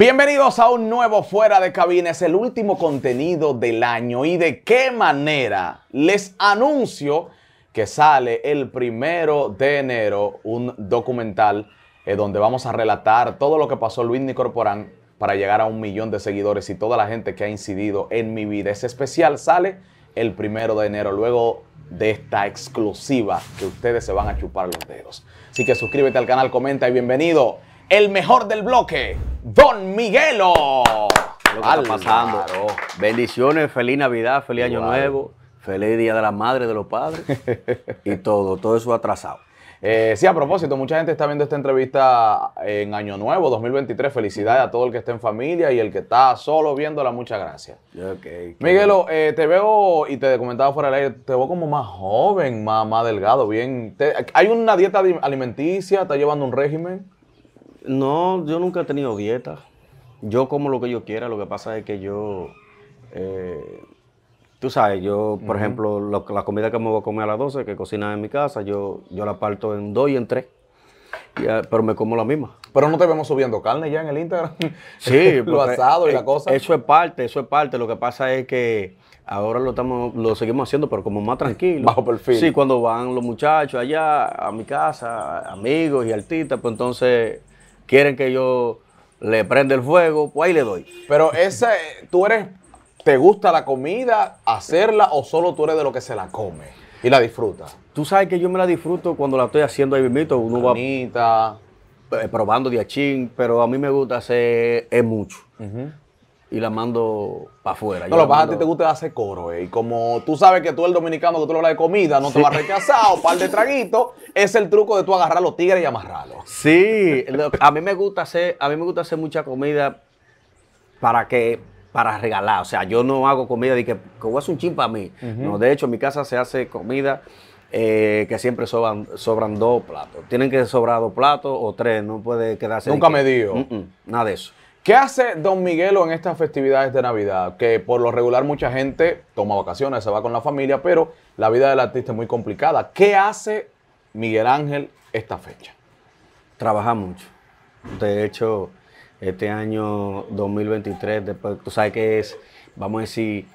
Bienvenidos a un nuevo Fuera de Cabina, es el último contenido del año y de qué manera les anuncio que sale el primero de enero un documental eh, donde vamos a relatar todo lo que pasó Luis Nicorporán para llegar a un millón de seguidores y toda la gente que ha incidido en mi vida. es especial sale el primero de enero, luego de esta exclusiva que ustedes se van a chupar los dedos. Así que suscríbete al canal, comenta y bienvenido el mejor del bloque, Don Miguelo. Bendiciones, feliz Navidad, feliz Año Nuevo, feliz Día de la Madre, de los Padres y todo, todo eso atrasado. Eh, sí, a propósito, mucha gente está viendo esta entrevista en Año Nuevo 2023. Felicidades a todo el que está en familia y el que está solo viéndola, muchas gracias. Okay, Miguelo, eh, te veo y te comentaba fuera del aire, te veo como más joven, más, delgado, bien. ¿Hay una dieta alimenticia? ¿Estás llevando un régimen? No, yo nunca he tenido dieta. Yo como lo que yo quiera, lo que pasa es que yo, eh, tú sabes, yo, por ejemplo, la comida que me voy a comer a las 12, que cocina en mi casa, yo, yo la parto en dos y en tres. Eh, pero me como la misma. Pero no te vemos subiendo carne ya en el Instagram. Sí, lo asado y la eh, cosa. Eso es parte, eso es parte. Lo que pasa es que ahora lo estamos, lo seguimos haciendo, pero como más tranquilo. Bajo perfil. Sí, cuando van los muchachos allá a mi casa, amigos y artistas, pues entonces quieren que yo le prenda el fuego, pues ahí le doy. Pero esa, eh, tú eres, ¿te gusta la comida, hacerla o solo tú eres de lo que se la come y la disfruta? Tú sabes que yo me la disfruto cuando la estoy haciendo ahí mismo, uno Bonita. va eh, probando diachín, pero a mí me gusta hacer es mucho y la mando para afuera. No, lo que a ti te gusta hacer coro, eh. Y como tú sabes que tú el dominicano que tú le hablas de comida, no te va a rechazar, un par de traguitos, es el truco de tú agarrar los tigres y amarrarlos. Sí, a mí me gusta hacer, a mí me gusta hacer mucha comida para que para regalar, o sea, yo no hago comida de que, como voy un chin para mí. No, de hecho, en mi casa se hace comida eh, que siempre sobran, sobran dos platos. Tienen que sobrar dos platos o tres, no puede quedarse. Nunca me dio. nada de eso. ¿Qué hace Don Miguelo en estas festividades de Navidad? Que por lo regular mucha gente toma vacaciones, se va con la familia, pero la vida del artista es muy complicada. ¿Qué hace Miguel Ángel esta fecha? Trabaja mucho. De hecho, este año 2023, después, tú sabes que es, vamos a decir,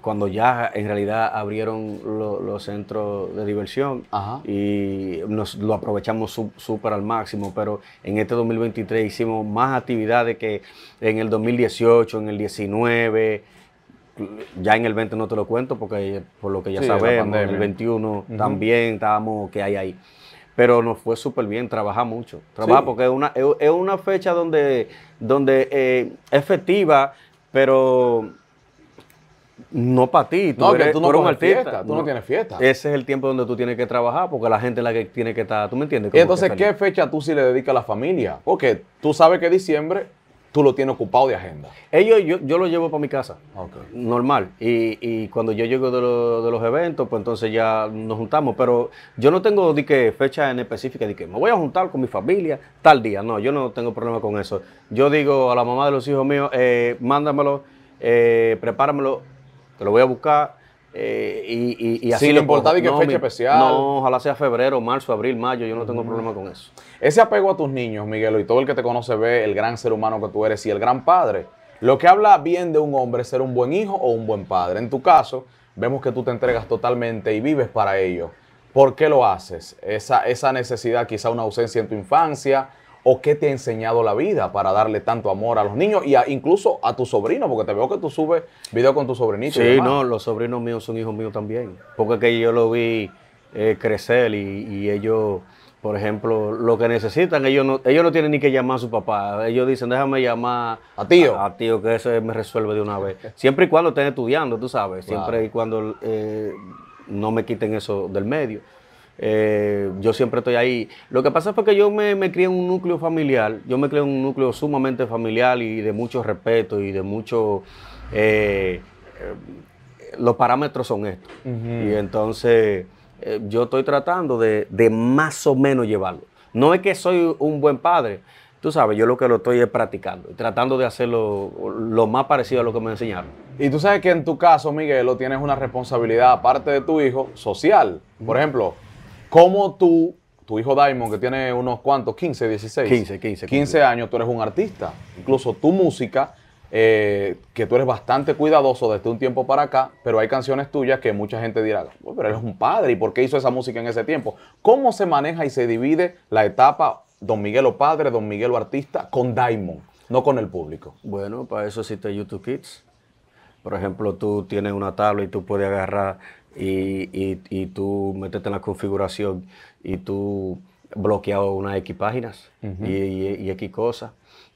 cuando ya en realidad abrieron los centros de diversión y nos lo aprovechamos súper al máximo, pero en este 2023 hicimos más actividades que en el 2018, en el 19, ya en el 20 no te lo cuento porque por lo que ya sabemos, en el 21 también estábamos que hay ahí. Pero nos fue súper bien, trabaja mucho. Trabaja porque es una, es una fecha donde, donde efectiva, eh, pero no para ti, tú, no, tienes fiesta. Ese es el tiempo donde tú tienes que trabajar porque la gente es la que tiene que estar, ¿tú me entiendes? Y entonces, ¿qué fecha tú si le dedicas a la familia? Porque tú sabes que diciembre tú lo tienes ocupado de agenda. Ellos, yo, yo lo llevo para mi casa, normal. Y, cuando yo llego de, los eventos, pues entonces ya nos juntamos. Pero yo no tengo fecha en específica de que me voy a juntar con mi familia tal día. No, yo no tengo problema con eso. Yo digo a la mamá de los hijos míos, eh, mándamelo, eh, prepáramelo te lo voy a buscar. Eh, y, y, y, así. lo importar que fecha especial. No, ojalá sea febrero, marzo, abril, mayo, yo no tengo problema con eso. Ese apego a tus niños, Miguel, y todo el que te conoce ve el gran ser humano que tú eres y el gran padre. Lo que habla bien de un hombre es ser un buen hijo o un buen padre. En tu caso, vemos que tú te entregas totalmente y vives para ello. ¿Por qué lo haces? Esa, esa necesidad, quizá una ausencia en tu infancia, o qué te ha enseñado la vida para darle tanto amor a los niños y incluso a tu sobrino, porque te veo que tú subes videos con tu sobrinito. Sí, no, los sobrinos míos son hijos míos también, porque que yo lo vi eh, crecer y, ellos, por ejemplo, lo que necesitan, ellos no, ellos no tienen ni que llamar a su papá, ellos dicen, déjame llamar a tío, a, tío que eso me resuelve de una vez, siempre y cuando estén estudiando, tú sabes, siempre y cuando eh, no me quiten eso del medio. Eh, yo siempre estoy ahí. Lo que pasa es que yo me, me crié en un núcleo familiar, yo me crié en un núcleo sumamente familiar y de mucho respeto y de mucho... Eh, eh, los parámetros son estos. Y entonces yo estoy tratando de, más o menos llevarlo. No es que soy un buen padre, tú sabes, yo lo que lo estoy es practicando, tratando de hacerlo lo más parecido a lo que me enseñaron. Y tú sabes que en tu caso, Miguel tienes una responsabilidad, aparte de tu hijo, social. Por ejemplo, ¿Cómo tú, tu hijo Diamond, que tiene unos cuantos, 15, 16? 15, 15. 15 años, tú eres un artista. Incluso tu música, eh, que tú eres bastante cuidadoso desde un tiempo para acá, pero hay canciones tuyas que mucha gente dirá, pero eres un padre, ¿y por qué hizo esa música en ese tiempo? ¿Cómo se maneja y se divide la etapa Don Miguel o padre, Don Miguel o artista con Diamond, no con el público? Bueno, para eso existe YouTube Kids. Por ejemplo, tú tienes una tabla y tú puedes agarrar y, tú metete en la configuración y tú bloqueado unas X páginas y, y, X cosas.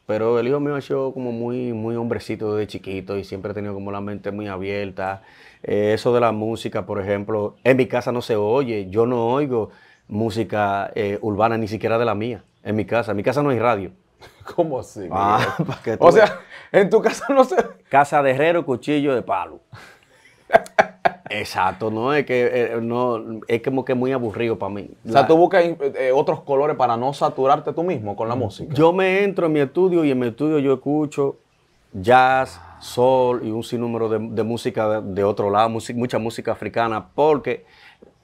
Pero el hijo mío ha sido como muy, muy hombrecito desde chiquito y siempre ha tenido como la mente muy abierta. Eh, eso de la música, por ejemplo, en mi casa no se oye, yo no oigo música eh, urbana ni siquiera de la mía, en mi casa. En mi casa no hay radio. ¿Cómo así? Ah, o sea, en tu casa no se... Casa de herrero, cuchillo de palo. Exacto, no es que eh, no es como que muy aburrido para mí. O sea, tú buscas eh, otros colores para no saturarte tú mismo con la música. Yo me entro en mi estudio y en mi estudio yo escucho jazz, sol y un sinnúmero de, música de, otro lado, mucha música africana, porque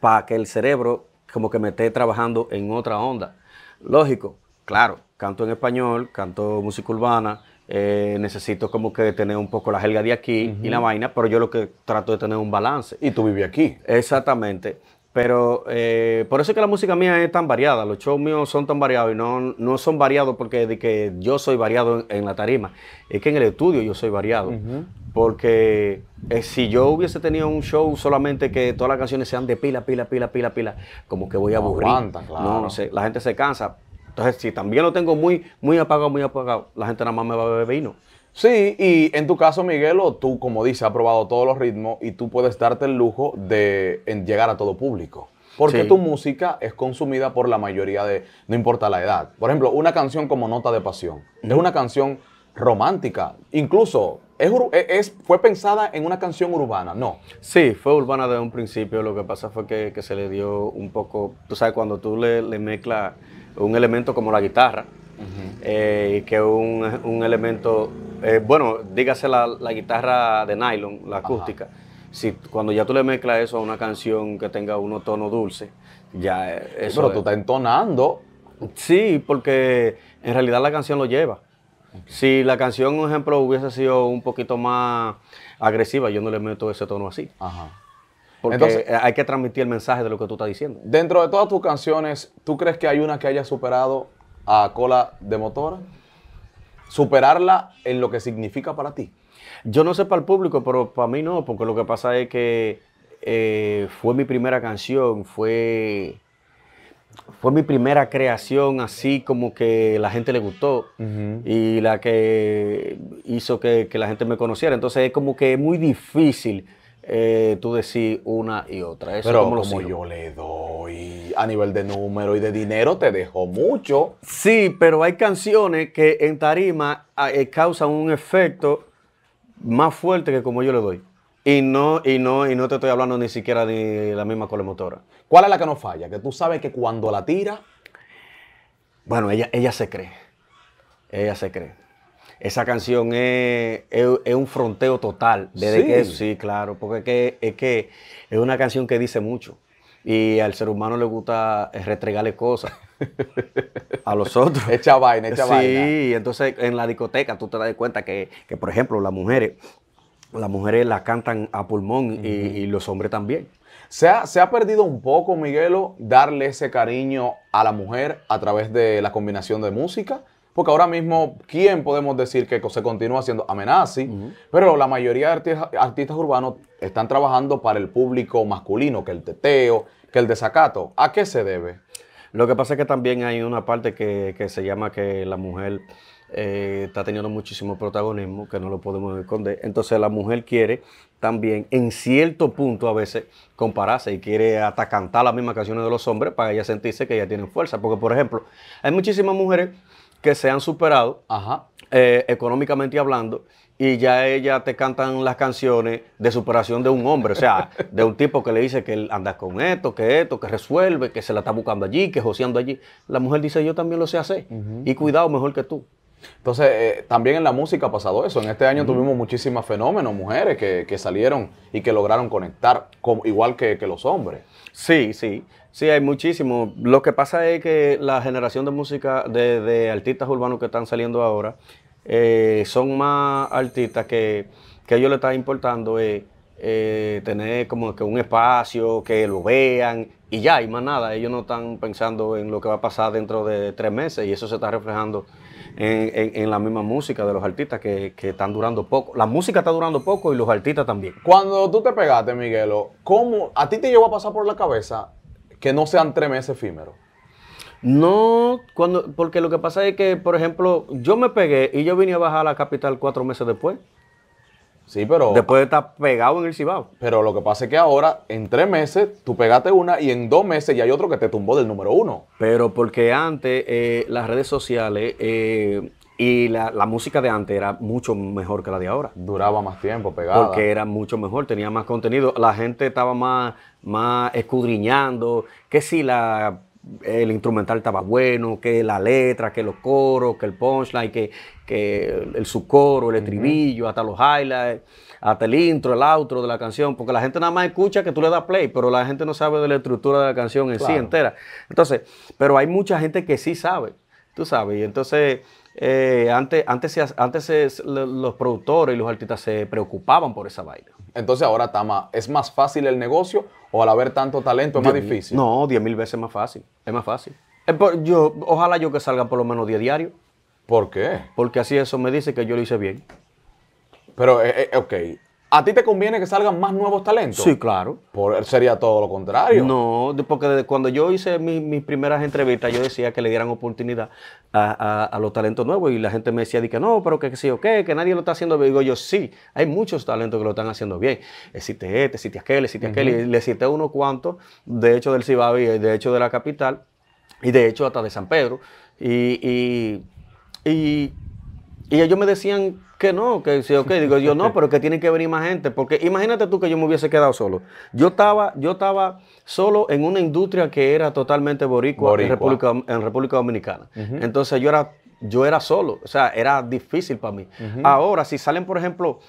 para que el cerebro como que me esté trabajando en otra onda. Lógico, claro, canto en español, canto música urbana, eh, necesito como que tener un poco la jerga de aquí y la vaina, pero yo lo que trato de tener un balance. Y tú vives aquí. Exactamente. Pero eh, por eso es que la música mía es tan variada, los shows míos son tan variados y no, no son variados porque de que yo soy variado en, la tarima, es que en el estudio yo soy variado. Porque eh, si yo hubiese tenido un show solamente que todas las canciones sean de pila, pila, pila, pila, pila, como que voy a no aburrir. No, no sé, la gente se cansa. Entonces, si también lo tengo muy, muy apagado, muy apagado, la gente nada más me va a beber vino. Sí, y en tu caso, Miguel, tú, como dices, has probado todos los ritmos y tú puedes darte el lujo de llegar a todo público. Porque tu música es consumida por la mayoría de, no importa la edad. Por ejemplo, una canción como Nota de Pasión. Es una canción romántica. Incluso, es, e, ¿fue pensada en una canción urbana? No. Sí, fue urbana desde un principio. Lo que pasa fue que, se le dio un poco, tú sabes, cuando tú le mezclas un elemento como la guitarra, eh, que un, un elemento, eh, bueno, dígase la, guitarra de nylon, la acústica. Si, cuando ya tú le mezclas eso a una canción que tenga un tono dulce, ya eh, eso. pero tú estás entonando. Sí, porque en realidad la canción lo lleva. Si la canción, por ejemplo, hubiese sido un poquito más agresiva, yo no le meto ese tono así. Ajá. Entonces, eh, hay que transmitir el mensaje de lo que tú estás diciendo. Dentro de todas tus canciones, ¿tú crees que hay una que haya superado a Cola de Motora? Superarla en lo que significa para ti. Yo no sé para el público, pero para mí no, porque lo que pasa es que eh, fue mi primera canción, fue, fue mi primera creación, así como que la gente le gustó y la que hizo que, la gente me conociera. Entonces es como que es muy difícil eh, tú decís una y otra. Pero como, yo le doy a nivel de número y de dinero, te dejo mucho. Sí, pero hay canciones que en tarima eh, causan un efecto más fuerte que como yo le doy. Y no, y no, y no te estoy hablando ni siquiera de la misma colemotora. ¿Cuál es la que no falla? Que tú sabes que cuando la tira. Bueno, ella, ella se cree. Ella se cree esa canción es, un fronteo total. Desde sí. sí, claro, porque es que, es una canción que dice mucho. Y al ser humano le gusta eh, retregarle cosas a los otros. Echa vaina, echa vaina. Sí, entonces en la discoteca tú te das cuenta que, por ejemplo, las mujeres, las mujeres la cantan a pulmón y, los hombres también. Se ha, se ha, perdido un poco, Miguelo, darle ese cariño a la mujer a través de la combinación de música porque ahora mismo, ¿quién podemos decir que se continúa haciendo? amenazas? pero la mayoría de artistas, urbanos están trabajando para el público masculino, que el teteo, que el desacato. ¿A qué se debe? Lo que pasa es que también hay una parte que, se llama que la mujer eh, está teniendo muchísimo protagonismo, que no lo podemos esconder. Entonces la mujer quiere también, en cierto punto a veces, compararse y quiere hasta cantar las mismas canciones de los hombres para ella sentirse que ella tiene fuerza. Porque, por ejemplo, hay muchísimas mujeres que se han superado eh, económicamente hablando y ya ella te cantan las canciones de superación de un hombre, o sea, de un tipo que le dice que él anda con esto, que esto, que resuelve, que se la está buscando allí, que joseando allí. La mujer dice, yo también lo sé hacer y cuidado mejor que tú. Entonces, eh, también en la música ha pasado eso. En este año tuvimos muchísimos fenómenos, mujeres que, salieron y que lograron conectar igual que, los hombres. Sí, sí. Sí, hay muchísimo. Lo que pasa es que la generación de música, de, artistas urbanos que están saliendo ahora, eh, son más artistas que, que ellos les está importando eh, tener como que un espacio, que lo vean y ya, y más nada. Ellos no están pensando en lo que va a pasar dentro de tres meses y eso se está reflejando en, la misma música de los artistas que, están durando poco. La música está durando poco y los artistas también. Cuando tú te pegaste, Miguelo, ¿cómo, ¿a ti te llegó a pasar por la cabeza que no sean tres meses efímeros? No, cuando, porque lo que pasa es que, por ejemplo, yo me pegué y yo vine a bajar a la capital cuatro meses después. Sí, pero. Después de pegado en el Cibao. Pero lo que pasa es que ahora, en tres meses, tú pegaste una y en dos meses ya hay otro que te tumbó del número uno. Pero porque antes eh, las redes sociales eh, y la, música de antes era mucho mejor que la de ahora. Duraba más tiempo pegada. Porque era mucho mejor, tenía más contenido. La gente estaba más, más escudriñando. Que si el instrumental estaba bueno, que la letra, que los coros, que el punchline, que, que el, subcoro, el estribillo, hasta los highlights, hasta el intro, el outro de la canción, porque la gente nada más escucha que tú le das play, pero la gente no sabe de la estructura de la canción en sí entera. Entonces, pero hay mucha gente que sí sabe, tú sabes, y entonces... Eh, antes antes, antes los productores y los artistas se preocupaban por esa vaina. Entonces ahora Tama, ¿es más fácil el negocio o al haber tanto talento es más difícil? No, 10 mil veces más fácil, es más fácil. Eh, yo, ojalá yo que salga por lo menos 10 diarios. ¿Por qué? Porque así eso me dice que yo lo hice bien. Pero, eh, eh, ok, ¿a ti te conviene que salgan más nuevos talentos? Sí, claro. Por, sería todo lo contrario. No, porque cuando yo hice mis primeras entrevistas, yo decía que le dieran oportunidad a, los talentos nuevos y la gente me decía que no, pero que, sí o que nadie lo está haciendo bien. Digo yo, sí, hay muchos talentos que lo están haciendo bien. Existe este, existe aquel, existe aquel, y le cité unos cuantos, de hecho del y de hecho de la capital, y de hecho hasta de San Pedro. y y, ellos me decían que no, que sí, ok. Digo yo, no, pero que tiene que venir más gente. Porque imagínate tú que yo me hubiese quedado solo. Yo estaba, yo estaba solo en una industria que era totalmente boricua, En, República, Dominicana. Entonces yo era, yo era solo. O sea, era difícil para mí. Ahora, si salen, por ejemplo,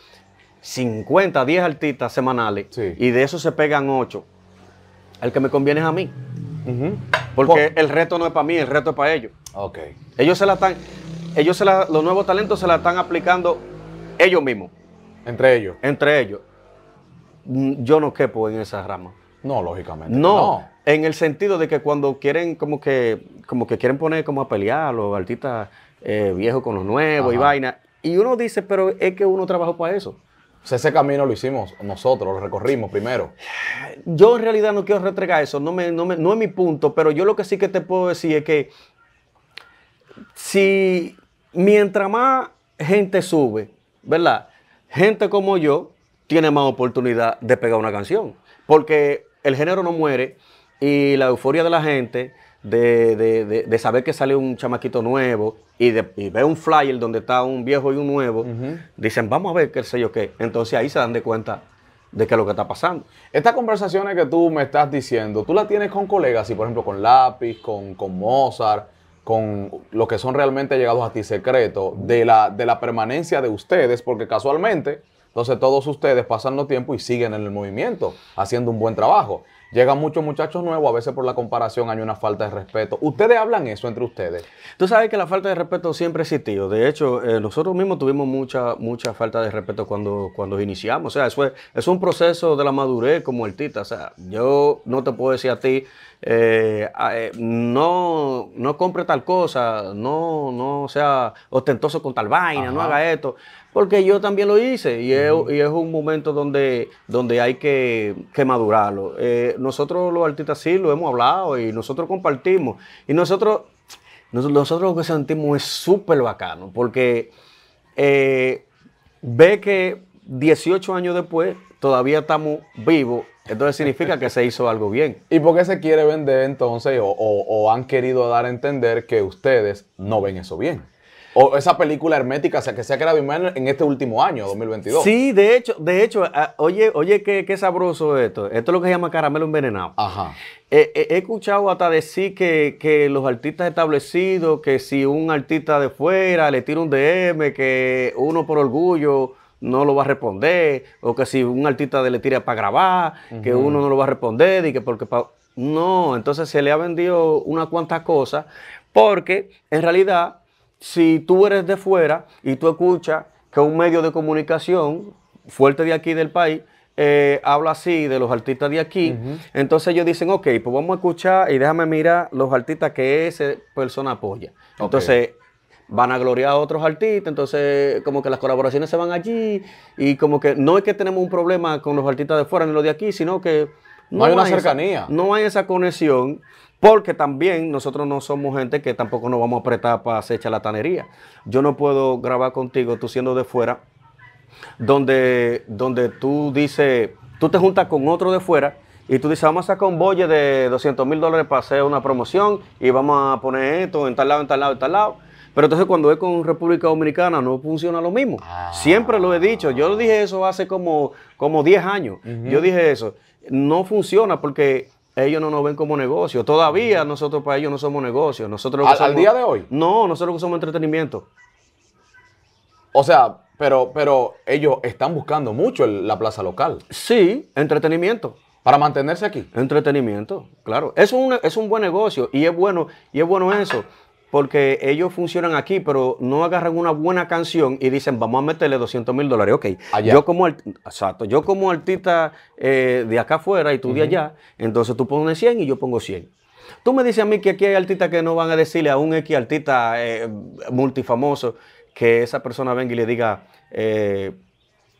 50, 10 artistas semanales y de eso se pegan 8, el que me conviene es a mí. Porque el reto no es para mí, el reto es para ellos. Ok. Ellos se la están, ellos se la, los nuevos talentos se la están aplicando ellos mismos. Entre ellos. Entre ellos. Mm, yo no quepo en esa rama. No, lógicamente. No, en el sentido de que cuando quieren como que, como que quieren poner como a pelear los artistas eh, viejos con los nuevos y vaina. Y uno dice, pero es que uno trabajó para eso ese camino lo hicimos nosotros, lo recorrimos primero. Yo en realidad no quiero retregar eso, no, no, no es mi punto, pero yo lo que sí que te puedo decir es que si mientras más gente sube, ¿verdad? Gente como yo tiene más oportunidad de pegar una canción, porque el género no muere y la euforia de la gente de, de, de, saber que sale un chamaquito nuevo y, y, ve un flyer donde está un viejo y un nuevo, dicen, vamos a ver qué sé yo qué. Entonces ahí se dan de cuenta de qué es lo que está pasando. Estas conversaciones que tú me estás diciendo, ¿tú las tienes con colegas? Y por ejemplo, con Lápiz, con, Mozart, con los que son realmente llegados a ti secreto, de la, de la permanencia de ustedes, porque casualmente... Entonces todos ustedes pasan los tiempo y siguen en el movimiento, haciendo un buen trabajo. Llegan muchos muchachos nuevos, a veces por la comparación hay una falta de respeto. ¿Ustedes hablan eso entre ustedes? Tú sabes que la falta de respeto siempre ha existido. De hecho, eh, nosotros mismos tuvimos mucha, mucha falta de respeto cuando, cuando iniciamos. O sea, eso es, un proceso de la madurez como artista. O sea, yo no te puedo decir a ti, eh, eh, no, no compre tal cosa, no, no sea ostentoso con tal vaina, no haga esto porque yo también lo hice y, es, un momento donde, donde hay que, que madurarlo. Eh, nosotros los artistas sí lo hemos hablado y nosotros compartimos. Y nosotros, nosotros lo que sentimos es súper bacano, porque eh, ve que 18 años después todavía estamos vivos entonces significa que se hizo algo bien. ¿Y por qué se quiere vender entonces o, han querido dar a entender que ustedes no ven eso bien? o esa película hermética o sea, que se ha creado en este último año, 2022. Sí, de hecho, de hecho, ah, oye, oye, qué, sabroso esto. Esto es lo que se llama caramelo envenenado. Ajá. Eh, eh, he escuchado hasta decir que, los artistas establecidos, que si un artista de fuera le tira un DM, que uno por orgullo no lo va a responder, o que si un artista le tira para grabar, que uno no lo va a responder, y que porque... No, entonces se le ha vendido unas cuantas cosas, porque en realidad si tú eres de fuera y tú escuchas que un medio de comunicación fuerte de aquí del país eh, habla así de los artistas de aquí, entonces ellos dicen, ok, pues vamos a escuchar y déjame mirar los artistas que esa persona apoya. Entonces van a gloriar a otros artistas, entonces como que las colaboraciones se van allí y como que no es que tenemos un problema con los artistas de fuera ni los de aquí, sino que... No, hay una cercanía. no hay esa conexión porque también nosotros no somos gente que tampoco nos vamos a apretar para hacer charlatanería. Yo no puedo grabar contigo, tú siendo de fuera, donde, donde tú dices, tú te juntas con otro de fuera y tú dices, vamos a sacar un bolle de 200 mil dólares para hacer una promoción y vamos a poner esto en tal lado, en tal lado, en tal lado. Pero entonces cuando es con República Dominicana no funciona lo mismo. Ah. Siempre lo he dicho. Yo lo dije eso hace como, como 10 años. Yo dije eso. No funciona porque ellos no nos ven como negocio. Todavía nosotros para ellos no somos negocio. Nosotros ¿Al, día de hoy? No, nosotros somos entretenimiento. O sea, pero, pero ellos están buscando mucho en la plaza local. Sí, entretenimiento. Para mantenerse aquí. Entretenimiento, claro. Es un, es un buen negocio y es bueno, y es bueno eso porque ellos funcionan aquí, pero no agarran una buena canción y dicen, vamos a meterle 200 mil dólares. Ok, Yo, como exacto, yo como artista eh, de acá afuera y tú de allá, entonces tú pones 100 y yo pongo 100. Tú me dices a mí que aquí hay artistas que no van a decirle a un X artista eh, multifamoso que esa persona venga y le diga, eh,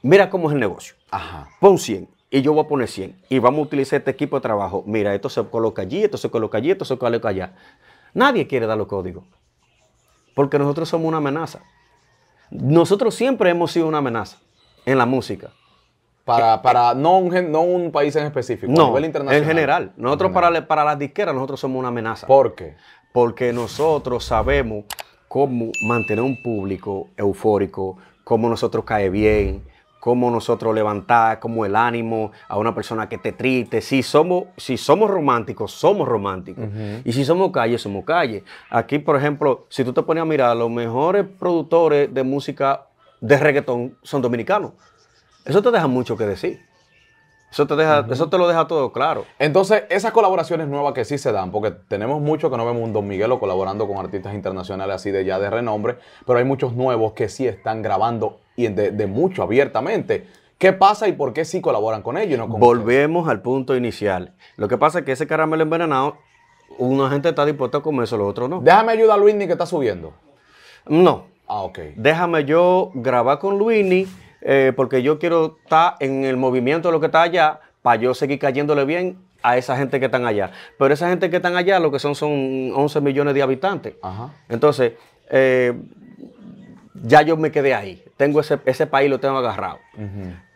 mira cómo es el negocio. Ajá. Pon 100 y yo voy a poner 100 y vamos a utilizar este equipo de trabajo. Mira, esto se coloca allí, esto se coloca allí, esto se coloca allá. Nadie quiere dar los códigos, porque nosotros somos una amenaza. Nosotros siempre hemos sido una amenaza en la música. Para, eh, no, un, no un país en específico, no, a nivel internacional. En general. Nosotros Para, para las disqueras, nosotros somos una amenaza. ¿Por qué? Porque nosotros sabemos cómo mantener un público eufórico, cómo nosotros cae bien cómo nosotros levantar, como el ánimo a una persona que te triste. Si somos, si somos románticos, somos románticos. Y si somos calle, somos calle. Aquí, por ejemplo, si tú te pones a mirar, los mejores productores de música de reggaetón son dominicanos. Eso te deja mucho que decir. Eso te, deja, eso te lo deja todo claro. Entonces, esas colaboraciones nuevas que sí se dan, porque tenemos mucho que no vemos un Don Miguelo colaborando con artistas internacionales así de ya de renombre, pero hay muchos nuevos que sí están grabando y de, mucho abiertamente. ¿Qué pasa y por qué sí colaboran con ellos? No Volvemos al punto inicial. Lo que pasa es que ese caramelo envenenado, una gente está dispuesta a eso los otros no. Déjame ayudar a Luini que está subiendo. No. Ah, ok. Déjame yo grabar con Luini eh, porque yo quiero estar en el movimiento de lo que está allá para yo seguir cayéndole bien a esa gente que están allá. Pero esa gente que están allá, lo que son son 11 millones de habitantes. Entonces, eh, ya yo me quedé ahí. Tengo ese, país, lo tengo agarrado.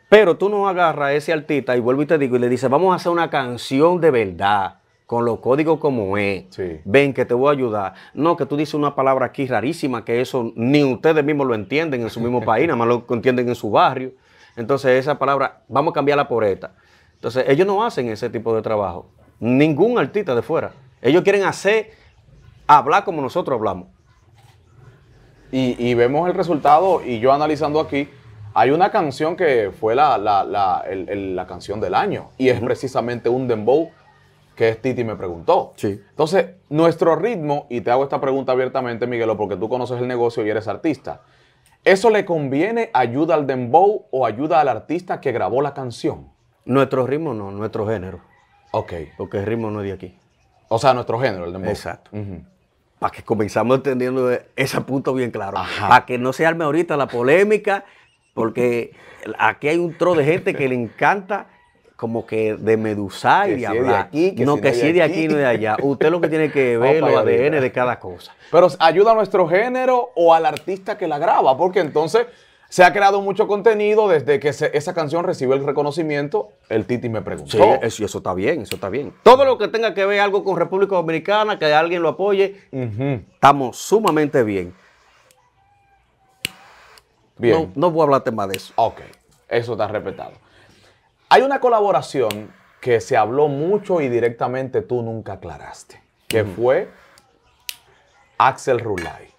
Pero tú no agarras a ese artista y vuelvo y te digo y le dices, vamos a hacer una canción de verdad con los códigos como es. Ven que te voy a ayudar. No, que tú dices una palabra aquí rarísima que eso ni ustedes mismos lo entienden en su mismo país, nada más lo entienden en su barrio. Entonces esa palabra, vamos a cambiarla por esta. Entonces ellos no hacen ese tipo de trabajo. Ningún artista de fuera. Ellos quieren hacer, hablar como nosotros hablamos. Y, vemos el resultado y yo analizando aquí, hay una canción que fue la, canción del año y es precisamente un dembow que es Titi, me preguntó. Sí. Entonces, nuestro ritmo, y te hago esta pregunta abiertamente, Miguelo, porque tú conoces el negocio y eres artista. ¿Eso le conviene ayuda al dembow o ayuda al artista que grabó la canción? Nuestro ritmo no, nuestro género. Ok. Porque el ritmo no es de aquí. O sea, nuestro género, el dembow. Exacto. Para que comenzamos entendiendo ese punto bien claro. Para que no se arme ahorita la polémica, porque aquí hay un tro de gente que le encanta como que de medusa y hablar. que no, si que sí de aquí, no de allá. Usted lo que tiene que ver los ADN de cada cosa. Pero ayuda a nuestro género o al artista que la graba, porque entonces se ha creado mucho contenido desde que esa canción recibió el reconocimiento. El Titi me preguntó. Sí, eso, está bien, eso está bien. Todo lo que tenga que ver algo con República Dominicana, que alguien lo apoye, estamos sumamente bien. Bien. No, voy a hablarte más de eso. Ok, eso está respetado. Hay una colaboración que se habló mucho y directamente tú nunca aclaraste, que fue Axel Rulai.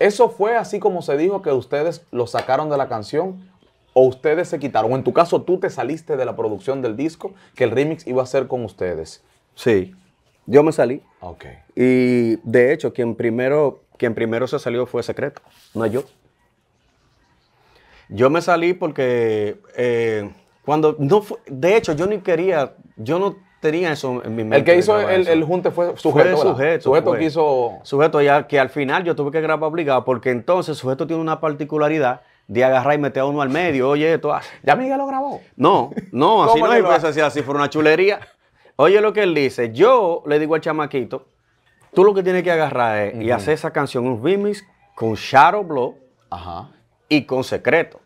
¿Eso fue así como se dijo que ustedes lo sacaron de la canción o ustedes se quitaron? O en tu caso tú te saliste de la producción del disco, que el remix iba a ser con ustedes. Sí, yo me salí. Ok. Y de hecho, quien primero, primero se salió fue Secreto, no yo. Yo me salí porque... Eh, cuando no fue, de hecho, yo ni quería, yo no tenía eso en mi mente. El que hizo el, el, junte fue sujeto. Fue sujeto. Sujeto que hizo. Sujeto, ya que al final yo tuve que grabar obligado, porque entonces sujeto tiene una particularidad de agarrar y meter a uno al medio. Oye, esto. Ah, ¿Ya Miguel lo grabó? No, no, así no iba a pues, así, así fue una chulería. Oye, lo que él dice. Yo le digo al chamaquito, tú lo que tienes que agarrar es y hacer esa canción, un remix con Shadow Blow y con Secreto.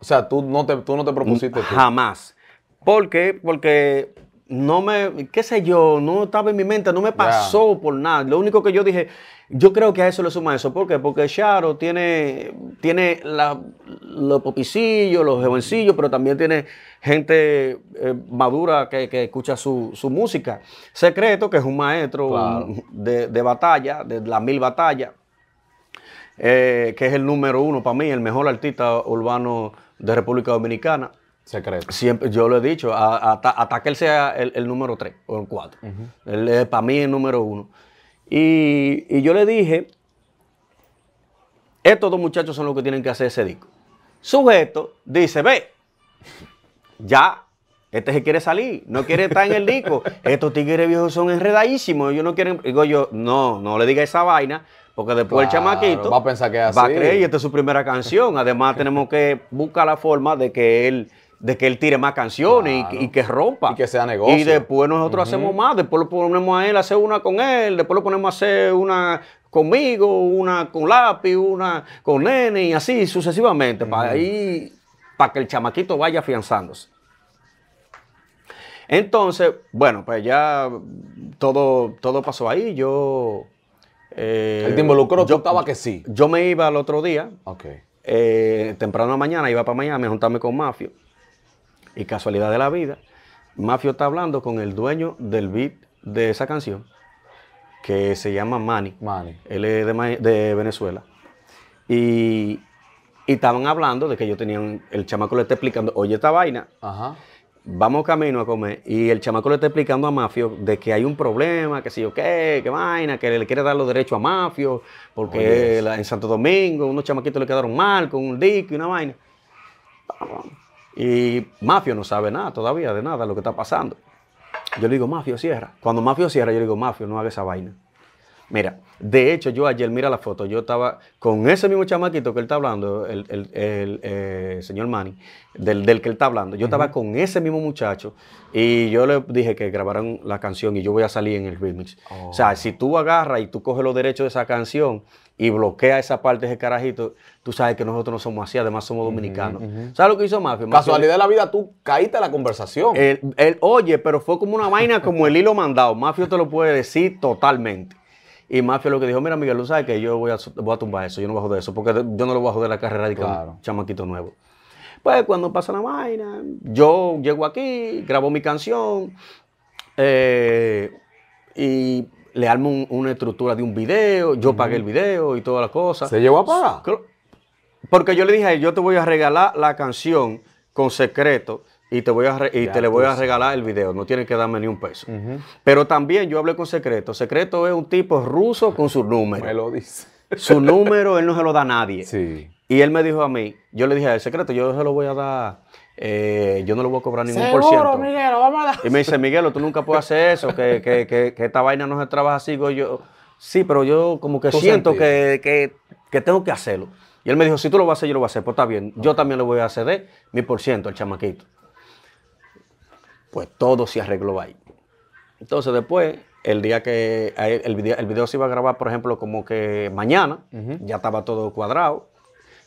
O sea, tú no te, tú no te propusiste. Jamás. ¿Por qué? Porque no me, qué sé yo, no estaba en mi mente, no me pasó por nada. Lo único que yo dije, yo creo que a eso le suma eso. ¿Por qué? Porque Charo tiene, tiene los popicillos, los jovencillos, pero también tiene gente eh, madura que, escucha su, música. Secreto, que es un maestro de, batalla, de las mil batallas, eh, que es el número uno para mí, el mejor artista urbano de República Dominicana. Secreto. Siempre, yo lo he dicho, hasta, que él sea el, número 3 o el 4. Él es para mí el número 1. Y, y, yo le dije, estos dos muchachos son los que tienen que hacer ese disco. Sujeto dice, ve, ya, este se quiere salir, no quiere estar en el disco. Estos tigres viejos son enredadísimos, ellos no quieren... Digo yo, no, no le diga esa vaina, porque después el chamaquito va a pensar que creer y esta es su primera canción. Además, tenemos que buscar la forma de que él de que él tire más canciones y, que rompa. Y que sea negocio. Y después nosotros hacemos más. Después lo ponemos a él a hacer una con él. Después lo ponemos a hacer una conmigo, una con lápiz, una con nene y así sucesivamente. Para ahí, para que el chamaquito vaya afianzándose. Entonces, bueno, pues ya todo, todo pasó ahí. Yo eh, Yo, estaba que sí? Yo me iba el otro día. Eh, temprano de la mañana iba para Miami a juntarme con Mafio. Y casualidad de la vida, Mafio está hablando con el dueño del beat de esa canción, que se llama Manny. Él es de, Venezuela. Y, estaban hablando de que yo tenía, el chamaco le está explicando, oye esta vaina. Ajá vamos camino a comer y el chamaco le está explicando a Mafio de que hay un problema, que si yo qué, qué vaina, que le quiere dar los derechos a Mafio, porque en Santo Domingo unos chamaquitos le quedaron mal con un disco y una vaina. Y Mafio no sabe nada todavía de nada de lo que está pasando. Yo le digo, Mafio, cierra. Cuando Mafio cierra, yo le digo, Mafio, no haga esa vaina. Mira, de hecho, yo ayer, mira la foto, yo estaba con ese mismo chamaquito que él está hablando, el, el eh, señor Manny, del, que él está hablando. Yo estaba con ese mismo muchacho y yo le dije que grabaran la canción y yo voy a salir en el remix. O sea, oh. si tú agarras y tú coges los derechos de esa canción y bloqueas esa parte de ese carajito, tú sabes que nosotros no somos así, además somos dominicanos. ¿Sabes lo que hizo Mafia? Casualidad de la vida, tú caíste a la conversación. Él oye, pero fue como una vaina como el hilo mandado. Mafio te lo puede decir totalmente. Y Mafia lo que dijo, mira Miguel, tú sabes que yo voy a, tumbar eso, yo no voy a joder eso, porque yo no lo voy a joder la carrera de chamaquito nuevo. Pues cuando pasa la vaina, yo llego aquí, grabo mi canción eh, y le armo una estructura de un video, yo pagué el video y todas las cosas. ¿Se llevó a pagar? Porque yo le dije, yo te voy a regalar la canción con secreto y te, voy a y te le voy a regalar el video, no tienes que darme ni un peso. Pero también yo hablé con Secreto. Secreto es un tipo ruso con su número. Me lo dice. Su número él no se lo da a nadie. Y él me dijo a mí, yo le dije, el secreto, yo se lo voy a dar, eh, yo no le voy a cobrar ningún por ciento. Y me dice, Miguel, tú nunca puedes hacer eso, que, que, que, esta vaina no se trabaja así. yo, sí, pero yo como que siento que, tengo que hacerlo. Y él me dijo, si tú lo vas a hacer, yo lo voy a hacer. Pues está bien, yo también le voy a ceder mi por ciento al chamaquito. Pues todo se arregló ahí. Entonces después, el día que el video, el video se iba a grabar, por ejemplo, como que mañana, ya estaba todo cuadrado.